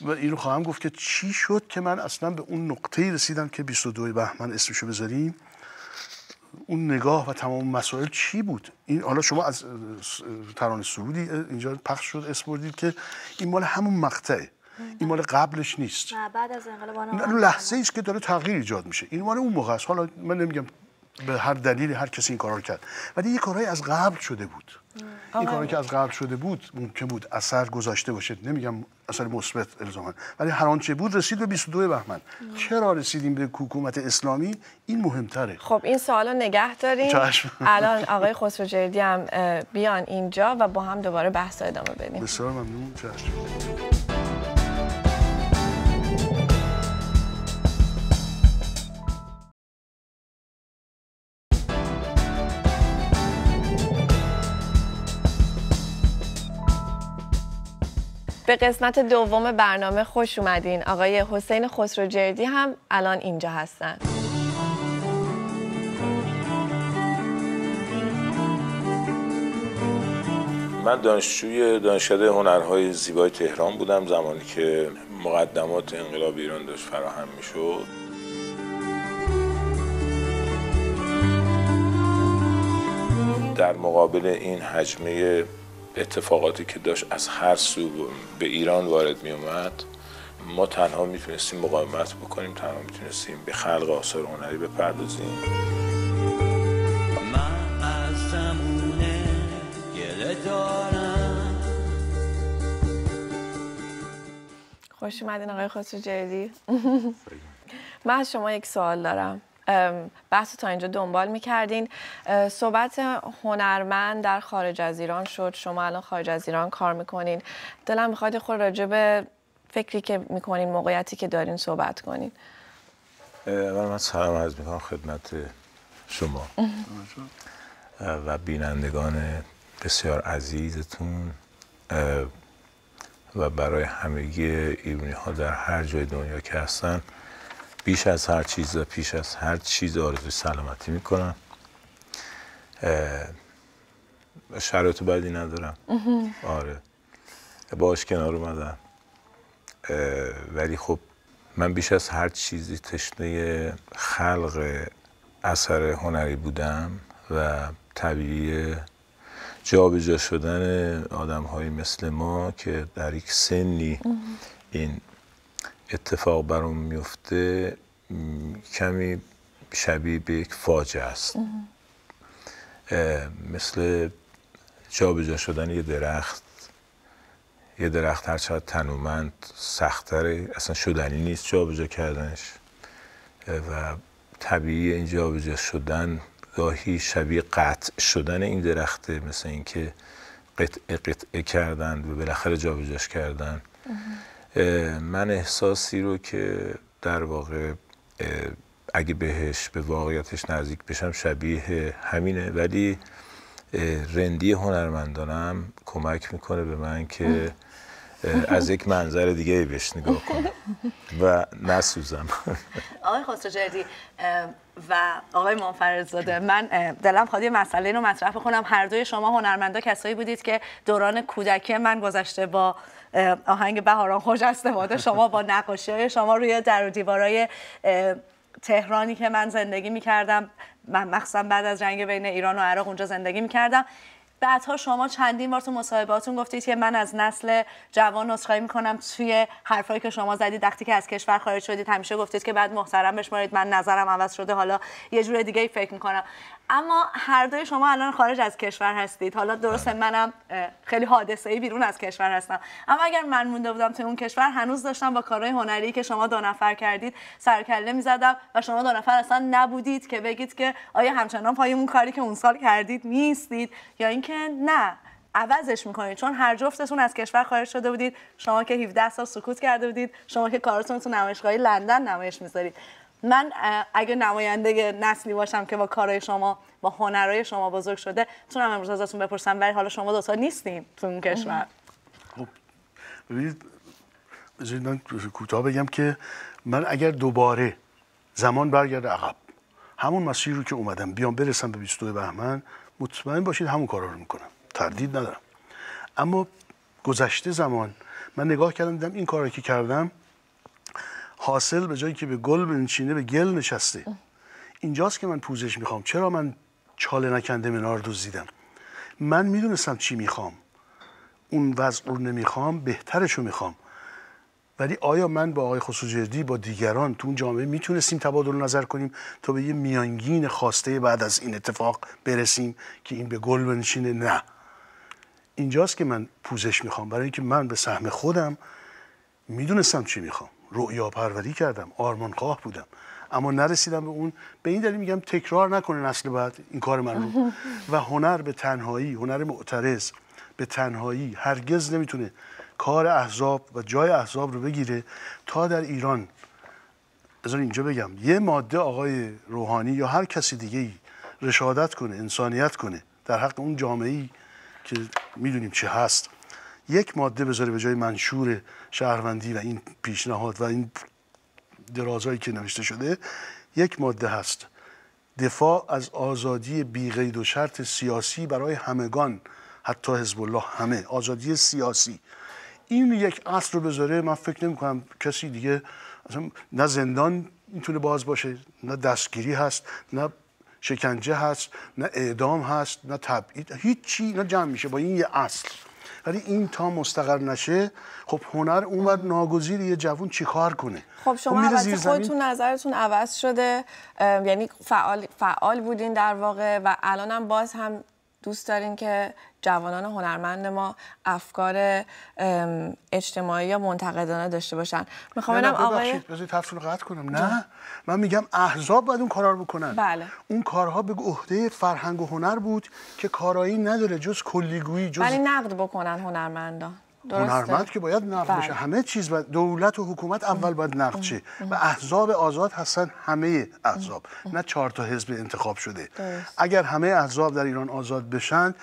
و اینو خواهم گفت که چی شد که من اصلا به اون نقطه‌ای رسیدم که 22 بهمن اسمشو بذاریم اون نگاه و تمام مسائل چی بود این حالا شما از ترانه سرودی اینجا پخش شد اسم بردید که این مال همون مقطعه این مال قبلش نیست بعد از انقلاب لحظه ایش که داره تغییر ایجاد میشه این مال اون موقع است حالا من نمیگم به هر دلیلی هر کسی این رو کرد ولی یه کارهایی از قبل شده بود این کاری که از قبل شده بود ممکن بود اثر گذاشته باشه نمیگم اثر مثبت الزاما ولی هر آنچه بود رسید به 22 بهمن چرا رسیدیم به حکومت اسلامی این مهمتره خب این سوالا نگه داریم الان آقای خسرو جردی هم بیان اینجا و با هم دوباره بحث ادامه بدیم بسیار ممنون به قسمت دوم برنامه خوش اومدین آقای حسین جردی هم الان اینجا هستن من دانشجوی دانشکده هنرهای زیبای تهران بودم زمانی که مقدمات انقلاب ایران داشت فراهم میشد در مقابل این حجمه اتفاقاتی که داشت از هر سو به ایران وارد می اومد ما تنها میتونستیم مقاومت بکنیم تنها میتونستیم به خلق آثار هنری بپردازیم خوش اومدین آقای خسرو جلیلی من از شما یک سوال دارم بحث تا اینجا دنبال میکردین صحبت هنرمند در خارج از ایران شد شما الان خارج از ایران کار میکنین دلم میخواد خود راجع به فکری که میکنین موقعیتی که دارین صحبت کنین اول من سلام میکنم خدمت شما و بینندگان بسیار عزیزتون و برای همگی ایرانی ها در هر جای دنیا که هستن بیش از هر چیز و پیش از هر چیز آرزوی سلامتی میکنم شرایط بدی ندارم آره باش کنار اومدم ولی خب من بیش از هر چیزی تشنه خلق اثر هنری بودم و طبیعی جابجا شدن آدم های مثل ما که در یک سنی این اتفاق برام میفته کمی شبیه به یک فاجعه است مثل جابجا شدن یه درخت یه درخت هر چقدر تنومند سختره اصلا شدنی نیست جابجا کردنش و طبیعی این جابجا شدن گاهی شبیه قطع شدن این درخته مثل اینکه قطعه قطعه کردن و بالاخره جابجاش کردن من احساسی رو که در واقع اگه بهش به واقعیتش نزدیک بشم شبیه همینه ولی رندی هنرمندانم کمک میکنه به من که از یک منظر دیگه بهش نگاه کنم و نسوزم آقای خسرو جردی و آقای منفردزاده من دلم خواهد یه مسئله رو مطرح کنم هر دوی شما هنرمندا کسایی بودید که دوران کودکی من گذشته با آهنگ بهاران خوش است شما با نقاشی های شما روی در و دیوارای تهرانی که من زندگی می کردم من مخصوصا بعد از جنگ بین ایران و عراق اونجا زندگی می کردم بعدها شما چندین بار تو مصاحبهاتون گفتید که من از نسل جوان می میکنم توی حرفایی که شما زدید وقتی که از کشور خارج شدید همیشه گفتید که بعد محترم بشمارید من نظرم عوض شده حالا یه جور دیگه فکر میکنم اما هر دوی شما الان خارج از کشور هستید حالا درسته بله. منم خیلی حادثه ای بیرون از کشور هستم اما اگر من مونده بودم توی اون کشور هنوز داشتم با کارهای هنری که شما دو نفر کردید سرکله میزدم و شما دو نفر اصلا نبودید که بگید که آیا همچنان پای اون کاری که اون سال کردید نیستید یا اینکه نه عوضش میکنید چون هر جفتتون از کشور خارج شده بودید شما که 17 سال سکوت کرده بودید شما که کارتون تو نمایشگاه لندن نمایش میذارید من اگر نماینده نسلی باشم که با کارهای شما با هنرهای شما بزرگ شده تونم امروز ازتون بپرسم ولی حالا شما دوتا نیستین نیستیم تو اون کشور خب ببینید من کوتاه بگم که من اگر دوباره زمان برگرده عقب همون مسیر رو که اومدم بیام برسم به 22 بهمن مطمئن باشید همون کارا رو میکنم تردید ندارم اما گذشته زمان من نگاه کردم دیدم این کاری که کردم حاصل به جایی که به گل بنشینه به گل نشسته اینجاست که من پوزش میخوام چرا من چاله نکنده منار دزدیدم من میدونستم چی میخوام اون وضع رو نمیخوام بهترش رو میخوام ولی آیا من با آقای خسوجردی با دیگران تو اون جامعه میتونستیم تبادل نظر کنیم تا به یه میانگین خواسته بعد از این اتفاق برسیم که این به گل بنشینه نه اینجاست که من پوزش میخوام برای اینکه من به سهم خودم میدونستم چی میخوام رؤیا پروری کردم آرمانخواه بودم اما نرسیدم به اون به این دلیل میگم تکرار نکنه نسل بعد این کار من رو و هنر به تنهایی هنر معترض به تنهایی هرگز نمیتونه کار احزاب و جای احزاب رو بگیره تا در ایران بذار اینجا بگم یه ماده آقای روحانی یا هر کسی دیگه ای رشادت کنه انسانیت کنه در حق اون جامعه ای که میدونیم چه هست یک ماده بذاره به جای منشور شهروندی و این پیشنهاد و این درازایی که نوشته شده یک ماده هست دفاع از آزادی بیغید و شرط سیاسی برای همگان حتی حزب الله همه آزادی سیاسی این یک اصل رو بذاره من فکر نمی کنم کسی دیگه اصلا نه زندان میتونه باز باشه نه دستگیری هست نه شکنجه هست نه اعدام هست نه تبعید هیچ چی جمع میشه با این یه اصل ولی این تا مستقر نشه خب هنر اومد ناگزیر یه جوون چیکار کنه خب, خب شما خب خودتون نظرتون عوض شده یعنی فعال, فعال بودین در واقع و الانم باز هم دوست داریم که جوانان هنرمند ما افکار اجتماعی یا منتقدانه داشته باشن میخوام اینم آقای قطع کنم نه من میگم احزاب باید اون کارا رو بکنن بله. اون کارها به عهده فرهنگ و هنر بود که کارایی نداره جز کلیگویی جز ولی نقد بکنن هنرمندان هنرمند که باید نقد بله. بشه همه چیز باید دولت و حکومت اول باید نقد شه و احزاب آزاد هستن همه احزاب نه چهار تا حزب انتخاب شده اگر همه احزاب در ایران آزاد بشن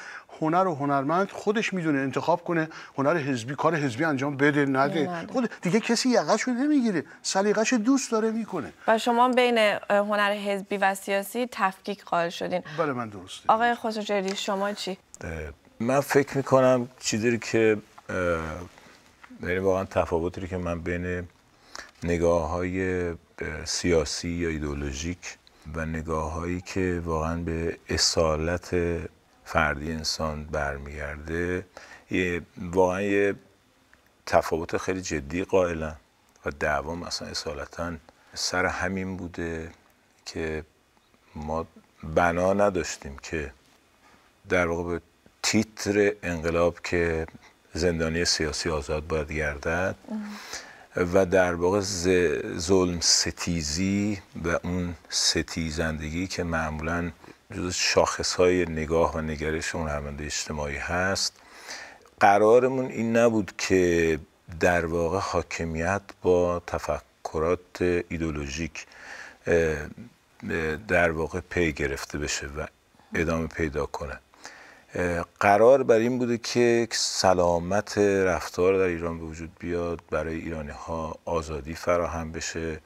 هنر و هنرمند خودش میدونه انتخاب کنه هنر حزبی کار حزبی انجام بده نده خود دیگه کسی یقش رو نمیگیره سلیقش دوست داره میکنه و شما بین هنر حزبی و سیاسی تفکیک قائل شدین بله من درسته آقای خسرو شما چی من فکر میکنم چیزی که یعنی واقعا تفاوتی که من بین نگاه های سیاسی یا ایدولوژیک و نگاه هایی که واقعا به اصالت فردی انسان برمیگرده یه واقعا یه تفاوت خیلی جدی قائلا و دعوام اصلا اصالتا سر همین بوده که ما بنا نداشتیم که در واقع به تیتر انقلاب که زندانی سیاسی آزاد باید گردد و در واقع ظلم ستیزی و اون زندگی که معمولا جز شاخص های نگاه و نگرش همانده اجتماعی هست قرارمون این نبود که در واقع حاکمیت با تفکرات ایدولوژیک در واقع پی گرفته بشه و ادامه پیدا کنه قرار بر این بوده که سلامت رفتار در ایران به وجود بیاد برای ایرانی ها آزادی فراهم بشه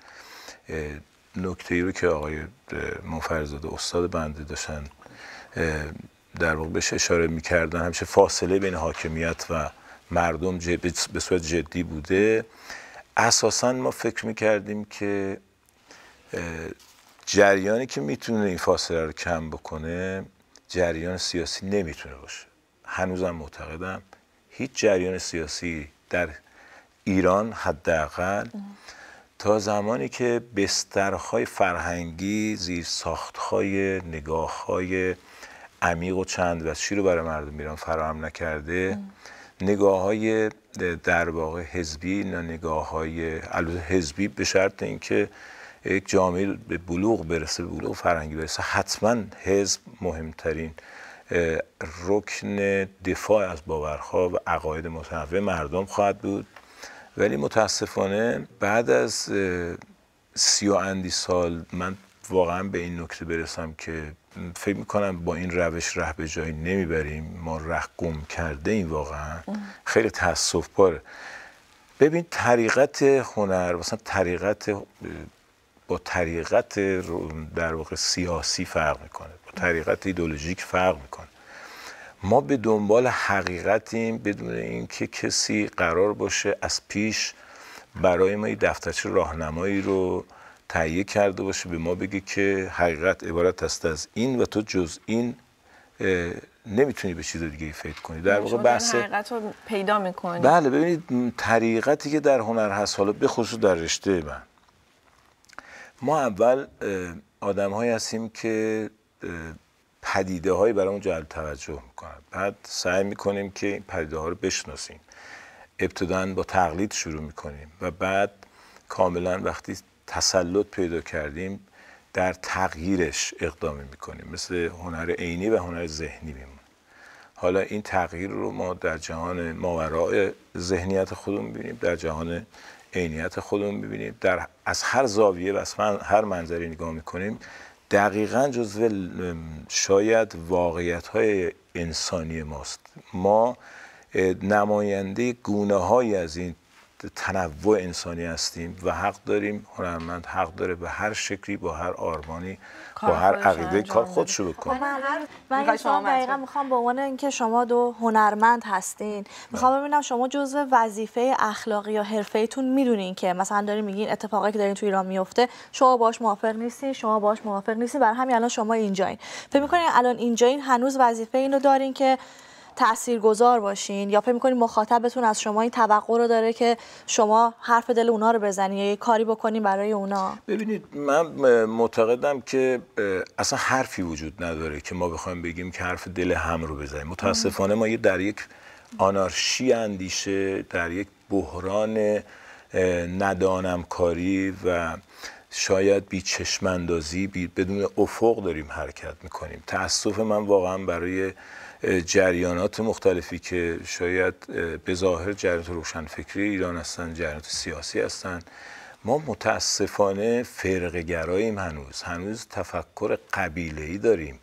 نکته ای رو که آقای منفرزاده استاد بنده داشتن در واقع بهش اشاره میکردن همیشه فاصله بین حاکمیت و مردم به صورت جدی بوده اساسا ما فکر میکردیم که جریانی که میتونه این فاصله رو کم بکنه جریان سیاسی نمیتونه باشه هنوزم معتقدم هیچ جریان سیاسی در ایران حداقل تا زمانی که بسترهای فرهنگی زیر ساختهای نگاههای عمیق و چند چی رو برای مردم ایران فراهم نکرده نگاه های در واقع حزبی نه نگاه های حزبی به شرط اینکه یک جامعه به بلوغ برسه به بلوغ فرهنگی برسه حتما حزب مهمترین رکن دفاع از باورها و عقاید متنوع مردم خواهد بود ولی متاسفانه بعد از سی و اندی سال من واقعا به این نکته برسم که فکر میکنم با این روش ره به جایی نمیبریم ما ره گم کرده این واقعا خیلی تاسف باره ببین طریقت هنر مثلا طریقت با طریقت در واقع سیاسی فرق میکنه با طریقت ایدولوژیک فرق میکنه ما به دنبال حقیقتیم بدون اینکه کسی قرار باشه از پیش برای ما یه دفترچه راهنمایی رو تهیه کرده باشه به ما بگه که حقیقت عبارت است از این و تو جز این نمیتونی به چیز دیگه فکر کنی در واقع بحث حقیقت رو پیدا میکنی بله ببینید طریقتی که در هنر هست حالا به خصوص در رشته من ما اول آدم های هستیم که پدیده هایی اون جلب توجه میکنن بعد سعی میکنیم که این پدیده ها رو بشناسیم ابتدا با تقلید شروع میکنیم و بعد کاملا وقتی تسلط پیدا کردیم در تغییرش اقدام میکنیم مثل هنر عینی و هنر ذهنی میمون حالا این تغییر رو ما در جهان ماورای ذهنیت خودمون میبینیم در جهان عینیت خودمون میبینیم در از هر زاویه و از هر منظری نگاه میکنیم دقیقا جزو شاید واقعیت های انسانی ماست ما نماینده گونه های از این تنوع انسانی هستیم و حق داریم هنرمند حق داره به هر شکلی با هر آرمانی با هر عقیده کار خود شروع کن خب من, شما دقیقا میخوام به عنوان اینکه شما دو هنرمند هستین میخوام بله. ببینم شما جزو وظیفه اخلاقی یا حرفه‌تون میدونین که مثلا دارین میگین اتفاقی که دارین توی ایران میفته شما باش موافق نیستین شما باش موافق نیستین برای همین الان شما اینجاین فکر میکنین الان اینجاین هنوز وظیفه اینو دارین که گذار باشین یا فکر میکنین مخاطبتون از شما این توقع رو داره که شما حرف دل اونا رو بزنی یا کاری بکنین برای اونا ببینید من معتقدم که اصلا حرفی وجود نداره که ما بخوایم بگیم که حرف دل هم رو بزنیم متاسفانه ما یه در یک آنارشی اندیشه در یک بحران ندانم کاری و شاید بی چشمندازی بی بدون افق داریم حرکت میکنیم تأسف من واقعا برای جریانات مختلفی که شاید به ظاهر جریانات فکری ایران هستن جریانات سیاسی هستن ما متاسفانه فرق گراییم هنوز هنوز تفکر قبیله ای داریم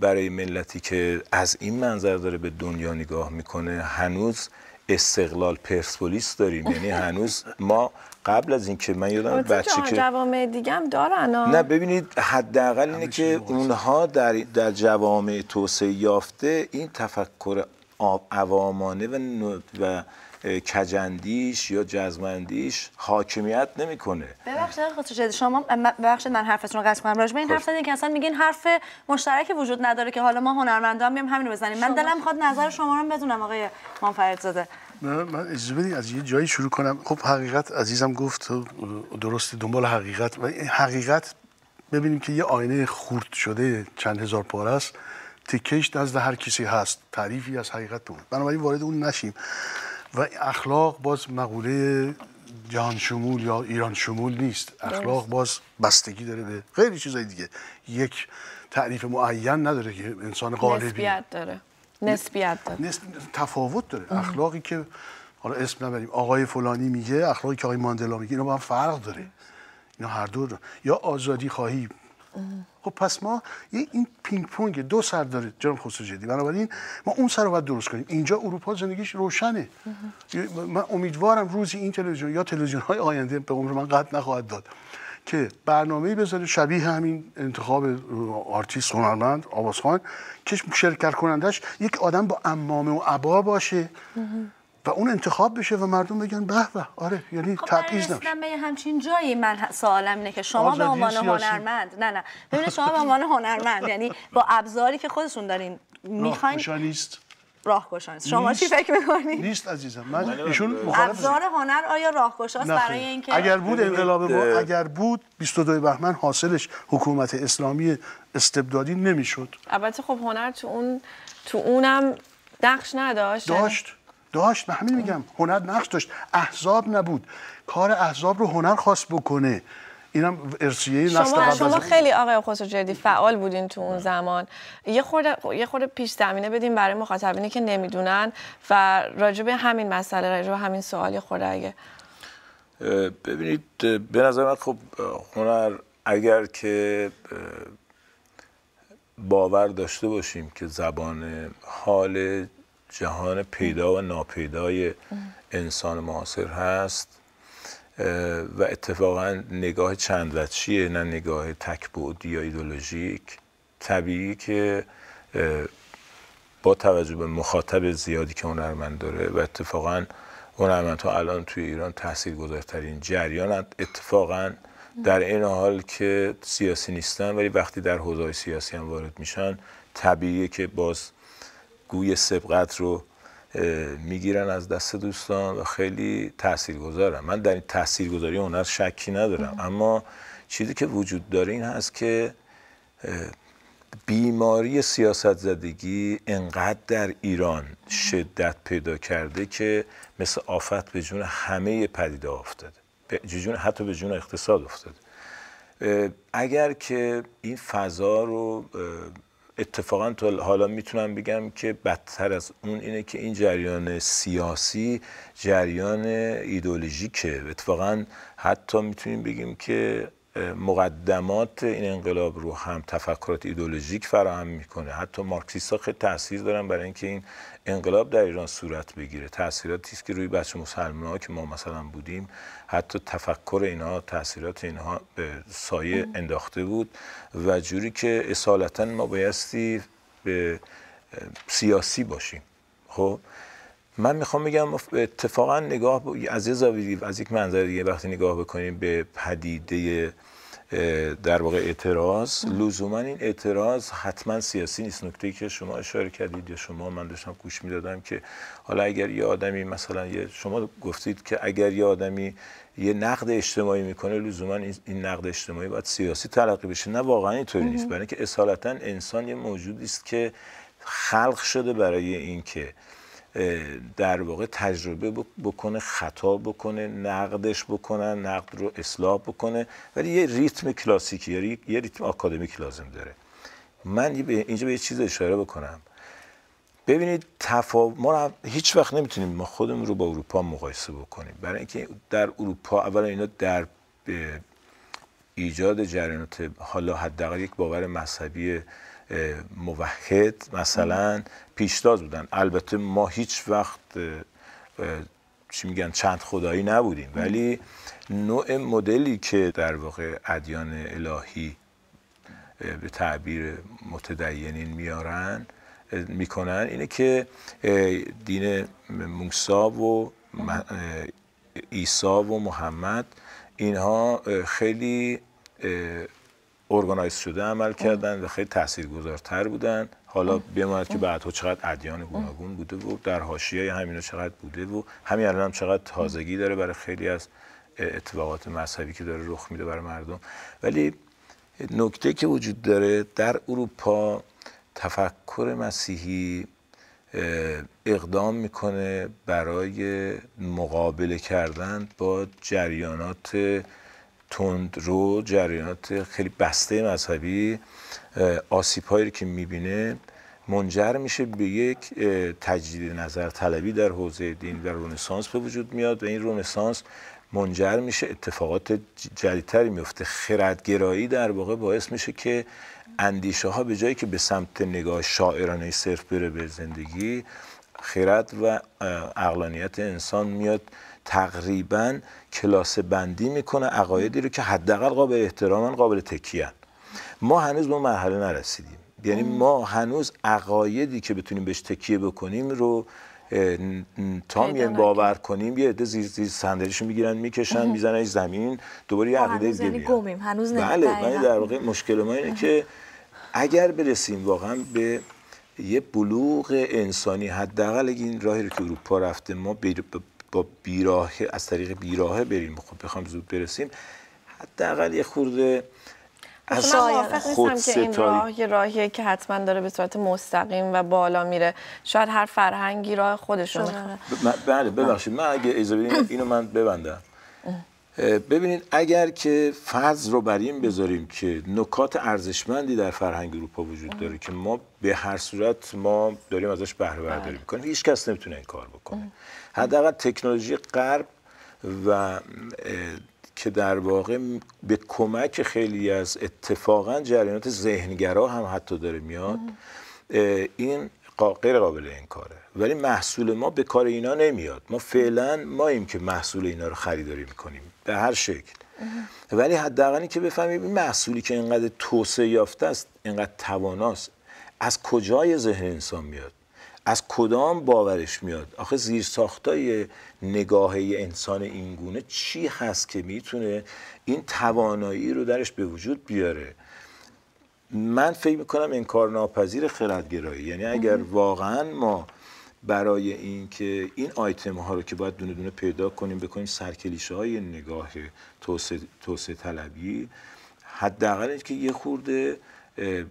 برای ملتی که از این منظر داره به دنیا نگاه میکنه هنوز استقلال پرسپولیس داریم یعنی هنوز ما قبل از اینکه من یادم بچه که جوامع دیگه هم دارن نه ببینید حداقل اینه که اونها در در جوامع توسعه یافته این تفکر عوامانه و و کجندیش یا جزمندیش حاکمیت نمیکنه ببخشید شما ببخشید من حرفتون رو قطع کنم راجب این خب. حرف که اصلا میگین حرف مشترک وجود نداره که حالا ما هنرمندا هم همین رو بزنیم من دلم میخواد نظر شما رو بدونم آقای منفرد زاده من اجازه بدید از یه جایی شروع کنم خب حقیقت عزیزم گفت درست دنبال حقیقت و حقیقت ببینیم که یه آینه خورد شده چند هزار پار است تکش نزد هر کسی هست تعریفی از حقیقت بود بنابراین وارد اون نشیم و اخلاق باز مقوله جهان شمول یا ایران شمول نیست اخلاق باز بستگی داره به خیلی چیزای دیگه یک تعریف معین نداره که انسان غالبی داره نسبیت داره تفاوت داره اخلاقی که حالا اسم نبریم آقای فلانی میگه اخلاقی که آقای ماندلا میگه اینا با هم فرق داره اینا هر دو یا آزادی خواهی خب پس ما یه این پینگ پونگ دو سر داره جناب خسرو جدی بنابراین ما اون سر رو باید درست کنیم اینجا اروپا زندگیش روشنه من امیدوارم روزی این تلویزیون یا تلویزیون های آینده به عمر من قد نخواهد داد که برنامه بذاره شبیه همین انتخاب آرتیست هنرمند آوازخان که شرکت کنندش یک آدم با امامه و عبا باشه و اون انتخاب بشه و مردم بگن به به آره یعنی خب، تبعیض نمیشه به همچین جایی من سوالم اینه که شما به عنوان هنرمند نه نه ببینید شما به عنوان هنرمند یعنی با ابزاری که خودشون دارین میخواین نیست راهگشان شما چی فکر میکنید نیست عزیزم من ایشون بله. مخالف ابزار هنر آیا راهگشاست برای اینکه اگر بود انقلاب ما اگر بود 22 بهمن حاصلش حکومت اسلامی استبدادی نمی‌شد. البته خب هنر تو اون تو اونم نقش نداشت یعنی داشت داشت من همین میگم هنر نقش داشت احزاب نبود کار احزاب رو هنر خواست بکنه اینم ارسیه شما شما خیلی آقای جدی فعال بودین تو اون زمان یه خورده یه خورده پیش بدیم برای مخاطبینی که نمیدونن و راجب به همین مسئله راجب به همین سوالی خورده اگه ببینید به نظر من خب هنر اگر که باور داشته باشیم که زبان حال جهان پیدا و ناپیدای انسان معاصر هست و اتفاقا نگاه چند وچیه نه نگاه تکبعدی یا ایدولوژیک طبیعی که با توجه به مخاطب زیادی که هنرمند داره و اتفاقا ها الان توی ایران تحصیل گذارترین جریان اتفاقا در این حال که سیاسی نیستن ولی وقتی در حوزه سیاسی هم وارد میشن طبیعیه که باز گوی سبقت رو میگیرن از دست دوستان و خیلی گذارن من در این تاثیرگذاری هنر شکی ندارم اما چیزی که وجود داره این هست که بیماری سیاست زدگی انقدر در ایران شدت پیدا کرده که مثل آفت به جون همه پدیده افتاده به جون حتی به جون اقتصاد افتاده اگر که این فضا رو اتفاقا تا حالا میتونم بگم که بدتر از اون اینه که این جریان سیاسی جریان ایدولوژیکه اتفاقا حتی میتونیم بگیم که مقدمات این انقلاب رو هم تفکرات ایدولوژیک فراهم میکنه حتی مارکسیست ها خیلی تاثیر دارن برای اینکه این انقلاب در ایران صورت بگیره تاثیراتی است که روی بچه مسلمان ها که ما مثلا بودیم حتی تفکر اینها تاثیرات اینها به سایه انداخته بود و جوری که اصالتا ما بایستی به سیاسی باشیم خب من میخوام بگم اتفاقا نگاه از یه از یک منظر دیگه وقتی نگاه بکنیم به پدیده در واقع اعتراض لزوما این اعتراض حتما سیاسی نیست نکته که شما اشاره کردید یا شما من داشتم گوش میدادم که حالا اگر یه آدمی مثلا شما گفتید که اگر یه آدمی یه نقد اجتماعی میکنه لزوما این نقد اجتماعی باید سیاسی تلقی بشه نه واقعا اینطوری نیست برای اینکه اصالتا انسان یه موجودی است که خلق شده برای اینکه در واقع تجربه بکنه خطا بکنه نقدش بکنن نقد رو اصلاح بکنه ولی یه ریتم کلاسیکی یعنی یه ریتم آکادمیک لازم داره من اینجا به یه چیز اشاره بکنم ببینید تفا... ما هیچ وقت نمیتونیم ما خودمون رو با اروپا مقایسه بکنیم برای اینکه در اروپا اولا اینا در ایجاد جریانات حالا حداقل یک باور مذهبی موحد مثلا پیشتاز بودن البته ما هیچ وقت چی میگن چند خدایی نبودیم ولی نوع مدلی که در واقع ادیان الهی به تعبیر متدینین میارن میکنن اینه که دین موسی و عیسی و محمد اینها خیلی ارگانایز شده عمل خب. کردن و خیلی تاثیرگذارتر بودن حالا بماند خب. که خب. بعدها چقدر ادیان گوناگون بوده و در حاشیه همینا چقدر بوده و همین الان هم چقدر تازگی داره برای خیلی از اتفاقات مذهبی که داره رخ میده برای مردم ولی نکته که وجود داره در اروپا تفکر مسیحی اقدام میکنه برای مقابله کردن با جریانات رو جریانات خیلی بسته مذهبی آسیب هایی که میبینه منجر میشه به یک تجدید نظر طلبی در حوزه دین و رونسانس به وجود میاد و این رونسانس منجر میشه اتفاقات جدیدتری میفته خردگرایی در واقع باعث میشه که اندیشه ها به جایی که به سمت نگاه شاعرانه صرف بره به زندگی خرد و اقلانیت انسان میاد تقریبا کلاس بندی میکنه عقایدی رو که حداقل قابل احترامن قابل تکیهن ما هنوز به مرحله نرسیدیم یعنی ما هنوز عقایدی که بتونیم بهش تکیه بکنیم رو تا میایم باور کنیم یه عده زیر زیر صندلیشون میگیرن میکشن میزنن زمین دوباره یه عقیده دیگه یعنی گمیم هنوز بله من یعنی در واقع مشکل ما اینه که اگر برسیم واقعا به یه بلوغ انسانی حداقل این راهی رو که اروپا رفته ما با بیراهه از طریق بیراهه بریم خب بخوام زود برسیم حداقل یه خورده خب از موافق که این راه یه راهیه که حتما داره به صورت مستقیم و بالا میره شاید هر فرهنگی راه خودشون رو بله ببخشید من اگه اجازه بدین اینو من ببندم ببینید اگر که فرض رو بر این بذاریم که نکات ارزشمندی در فرهنگ اروپا وجود داره که ما به هر صورت ما داریم ازش بهره برداری بله. میکنیم هیچ کس نمیتونه این کار بکنه حداقل تکنولوژی غرب و که در واقع به کمک خیلی از اتفاقا جریانات ذهنگرا هم حتی داره میاد این غیر قابل این کاره ولی محصول ما به کار اینا نمیاد ما فعلا ماییم که محصول اینا رو خریداری میکنیم به هر شکل ولی حداقل که بفهمیم این محصولی که اینقدر توسعه یافته است اینقدر تواناست از کجای ذهن انسان میاد از کدام باورش میاد آخه زیر ساختای نگاه انسان اینگونه چی هست که میتونه این توانایی رو درش به وجود بیاره من فکر میکنم کار ناپذیر خردگرایی یعنی اگر واقعا ما برای اینکه این آیتم ها رو که باید دونه دونه پیدا کنیم بکنیم سرکلیش های نگاه توسعه طلبی حداقل اینکه یه خورده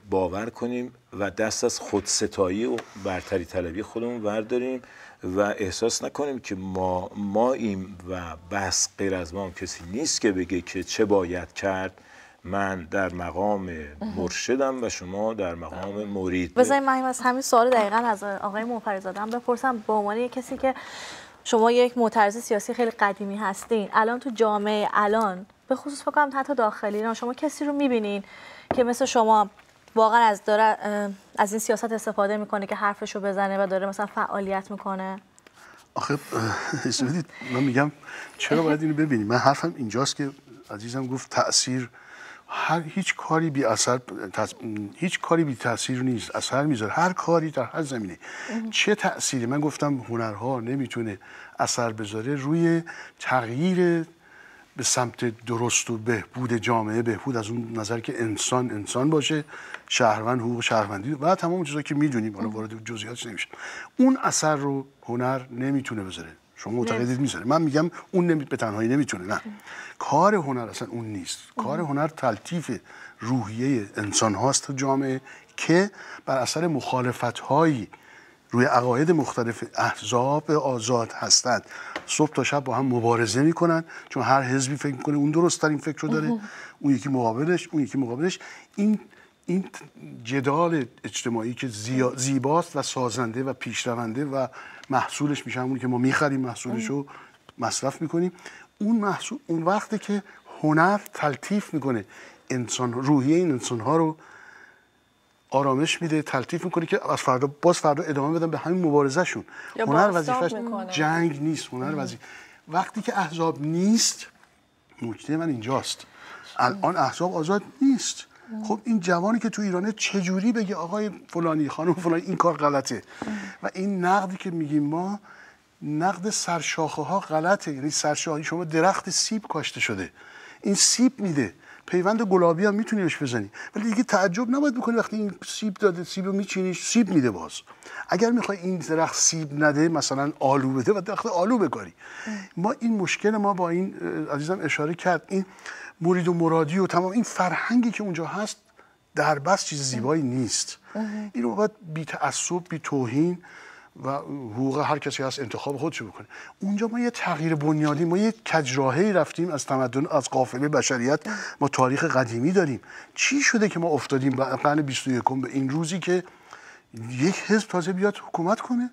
باور کنیم و دست از خودستایی و برتری طلبی خودمون برداریم و احساس نکنیم که ما ما ایم و بس غیر از ما هم کسی نیست که بگه که چه باید کرد من در مقام مرشدم و شما در مقام بله. مرید بذارید من از همین سوال دقیقا از آقای مفرزاده بپرسم به عنوان کسی که شما یک معترض سیاسی خیلی قدیمی هستین الان تو جامعه الان به خصوص فکر کنم حتی ایران شما کسی رو میبینین که مثل شما واقعا از داره از این سیاست استفاده میکنه که حرفشو بزنه و داره مثلا فعالیت میکنه آخه من میگم چرا باید اینو ببینیم من حرفم اینجاست که عزیزم گفت تاثیر هر هیچ کاری بی اثر هیچ کاری بی تاثیر نیست اثر میذاره هر کاری در هر زمینه چه تأثیری من گفتم هنرها نمیتونه اثر بذاره روی تغییر به سمت درست و بهبود جامعه بهبود از اون نظر که انسان انسان باشه شهروند حقوق شهروندی و تمام چیزا که میدونیم حالا وارد جزئیاتش نمیشه اون اثر رو هنر نمیتونه بذاره شما معتقدید میذاره من میگم اون نمی... به تنهایی نمیتونه نه کار هنر اصلا اون نیست کار هنر تلطیف روحیه انسان هاست جامعه که بر اثر مخالفت هایی روی عقاید مختلف احزاب آزاد هستند صبح تا شب با هم مبارزه میکنن چون هر حزبی فکر میکنه اون درست ترین فکر رو داره اون یکی مقابلش اون یکی مقابلش این این جدال اجتماعی که زیباست و سازنده و پیشرونده و محصولش میشه همونی که ما میخریم محصولش رو آره. مصرف میکنیم اون محصول اون وقتی که هنر تلطیف میکنه انسان روحیه این انسان ها رو آرامش میده تلطیف میکنه که از فردا باز فردا ادامه بدن به همین شون هنر وظیفش جنگ نیست هنر وظیفه وقتی که احزاب نیست نکته من اینجاست الان احزاب آزاد نیست خب این جوانی که تو ایرانه چجوری بگه آقای فلانی خانم فلانی این کار غلطه و این نقدی که میگیم ما نقد سرشاخه ها غلطه یعنی سرشاخه شما درخت سیب کاشته شده این سیب میده پیوند گلابی هم میتونی بهش بزنی ولی دیگه تعجب نباید بکنی وقتی این سیب داده سیب رو میچینی سیب میده باز اگر میخوای این درخت سیب نده مثلا آلو بده و درخت آلو بکاری ما این مشکل ما با این عزیزم اشاره کرد این مرید و مرادی و تمام این فرهنگی که اونجا هست در بس چیز زیبایی نیست این رو باید بی تعصب بی توهین و حقوق هر کسی هست انتخاب خودش بکنه اونجا ما یه تغییر بنیادی ما یه کجراهی رفتیم از تمدن از قافله بشریت ما تاریخ قدیمی داریم چی شده که ما افتادیم قرن 21 به این روزی که یک حزب تازه بیاد حکومت کنه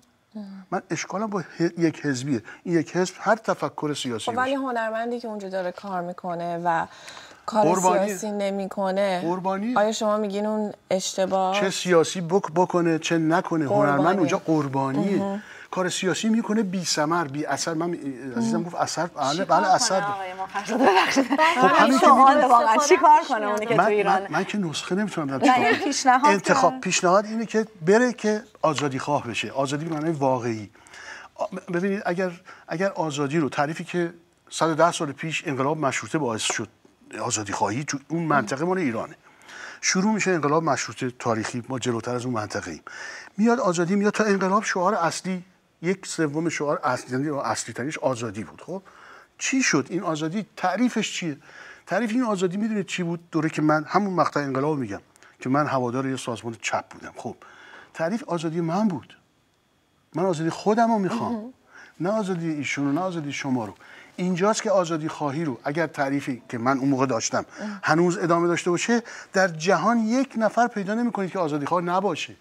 من اشکالم با یک حزبیه این یک حزب هر تفکر سیاسی خب، ولی هنرمندی که اونجا داره کار میکنه و کار قربانی. سیاسی نمیکنه قربانی آیا شما میگین اون اشتباه چه سیاسی بک بکنه چه نکنه هنرمند اونجا قربانیه کار سیاسی میکنه بی سمر بی اثر من عزیزم گفت اثر بله بله اثر بله، خب، همین که کنه که تو ایران من که نسخه نمیتونم انتخاب پیشنهاد اینه که بره که آزادی خواه بشه آزادی معنی واقعی ببینید اگر اگر آزادی رو تعریفی که 110 سال پیش انقلاب مشروطه باعث شد آزادی خواهی تو اون منطقه مال ایرانه شروع میشه انقلاب مشروطه تاریخی ما جلوتر از اون منطقه ایم میاد آزادی میاد تا انقلاب شعار اصلی یک سوم شعار اصلی یعنی اصلی تریش آزادی بود خب چی شد این آزادی تعریفش چیه تعریف این آزادی میدونه چی بود دوره که من همون مقطع انقلاب میگم که من هوادار یه سازمان چپ بودم خب تعریف آزادی من بود من آزادی خودم رو میخوام نه آزادی ایشون نه آزادی شما رو اینجاست که آزادی خواهی رو اگر تعریفی که من اون موقع داشتم هنوز ادامه داشته باشه در جهان یک نفر پیدا نمیکنید که آزادی خواه نباشه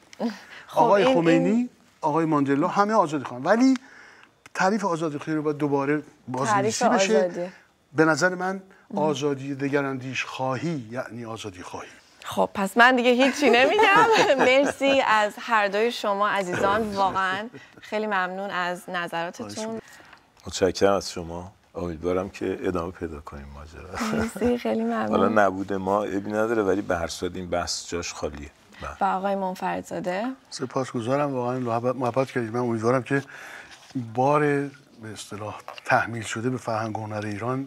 خب، آقای خمینی آقای ماندلا همه آزادی خواهند ولی تعریف آزادی خواهی رو باید دوباره بازنویسی بشه به نظر من آزادی دگراندیش خواهی یعنی آزادی خواهی خب پس من دیگه هیچی نمیگم مرسی از هر دوی شما عزیزان واقعا خیلی ممنون از نظراتتون متشکرم از شما امیدوارم که ادامه پیدا کنیم ماجرا خیلی ممنون حالا نبود ما ابی نداره ولی به هر صورت این بحث جاش خالیه بله. و آقای منفردزاده سپاسگزارم واقعا محبت کردید من امیدوارم که بار به اصطلاح تحمیل شده به فرهنگ هنر ایران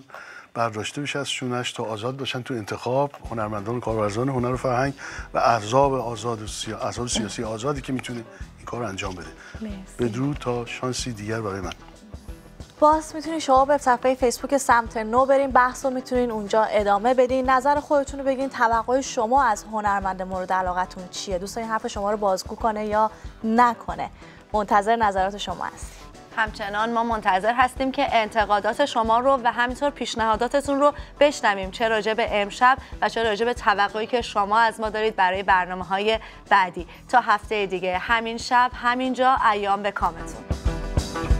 برداشته بشه از شونش تا آزاد باشن تو انتخاب هنرمندان و کارورزان هنر و فرهنگ و احزاب آزاد و سیا... سیاسی آزادی که میتونه این کار انجام بده بدرود تا شانسی دیگر برای من باز میتونین شما به صفحه فیسبوک سمت نو برین بحث رو میتونین اونجا ادامه بدین نظر خودتون رو بگین توقع شما از هنرمند مورد علاقتون چیه دوست این حرف شما رو بازگو کنه یا نکنه منتظر نظرات شما هست همچنان ما منتظر هستیم که انتقادات شما رو و همینطور پیشنهاداتتون رو بشنویم چه راجع به امشب و چه راجع به توقعی که شما از ما دارید برای برنامه های بعدی تا هفته دیگه همین شب همینجا ایام به کامتون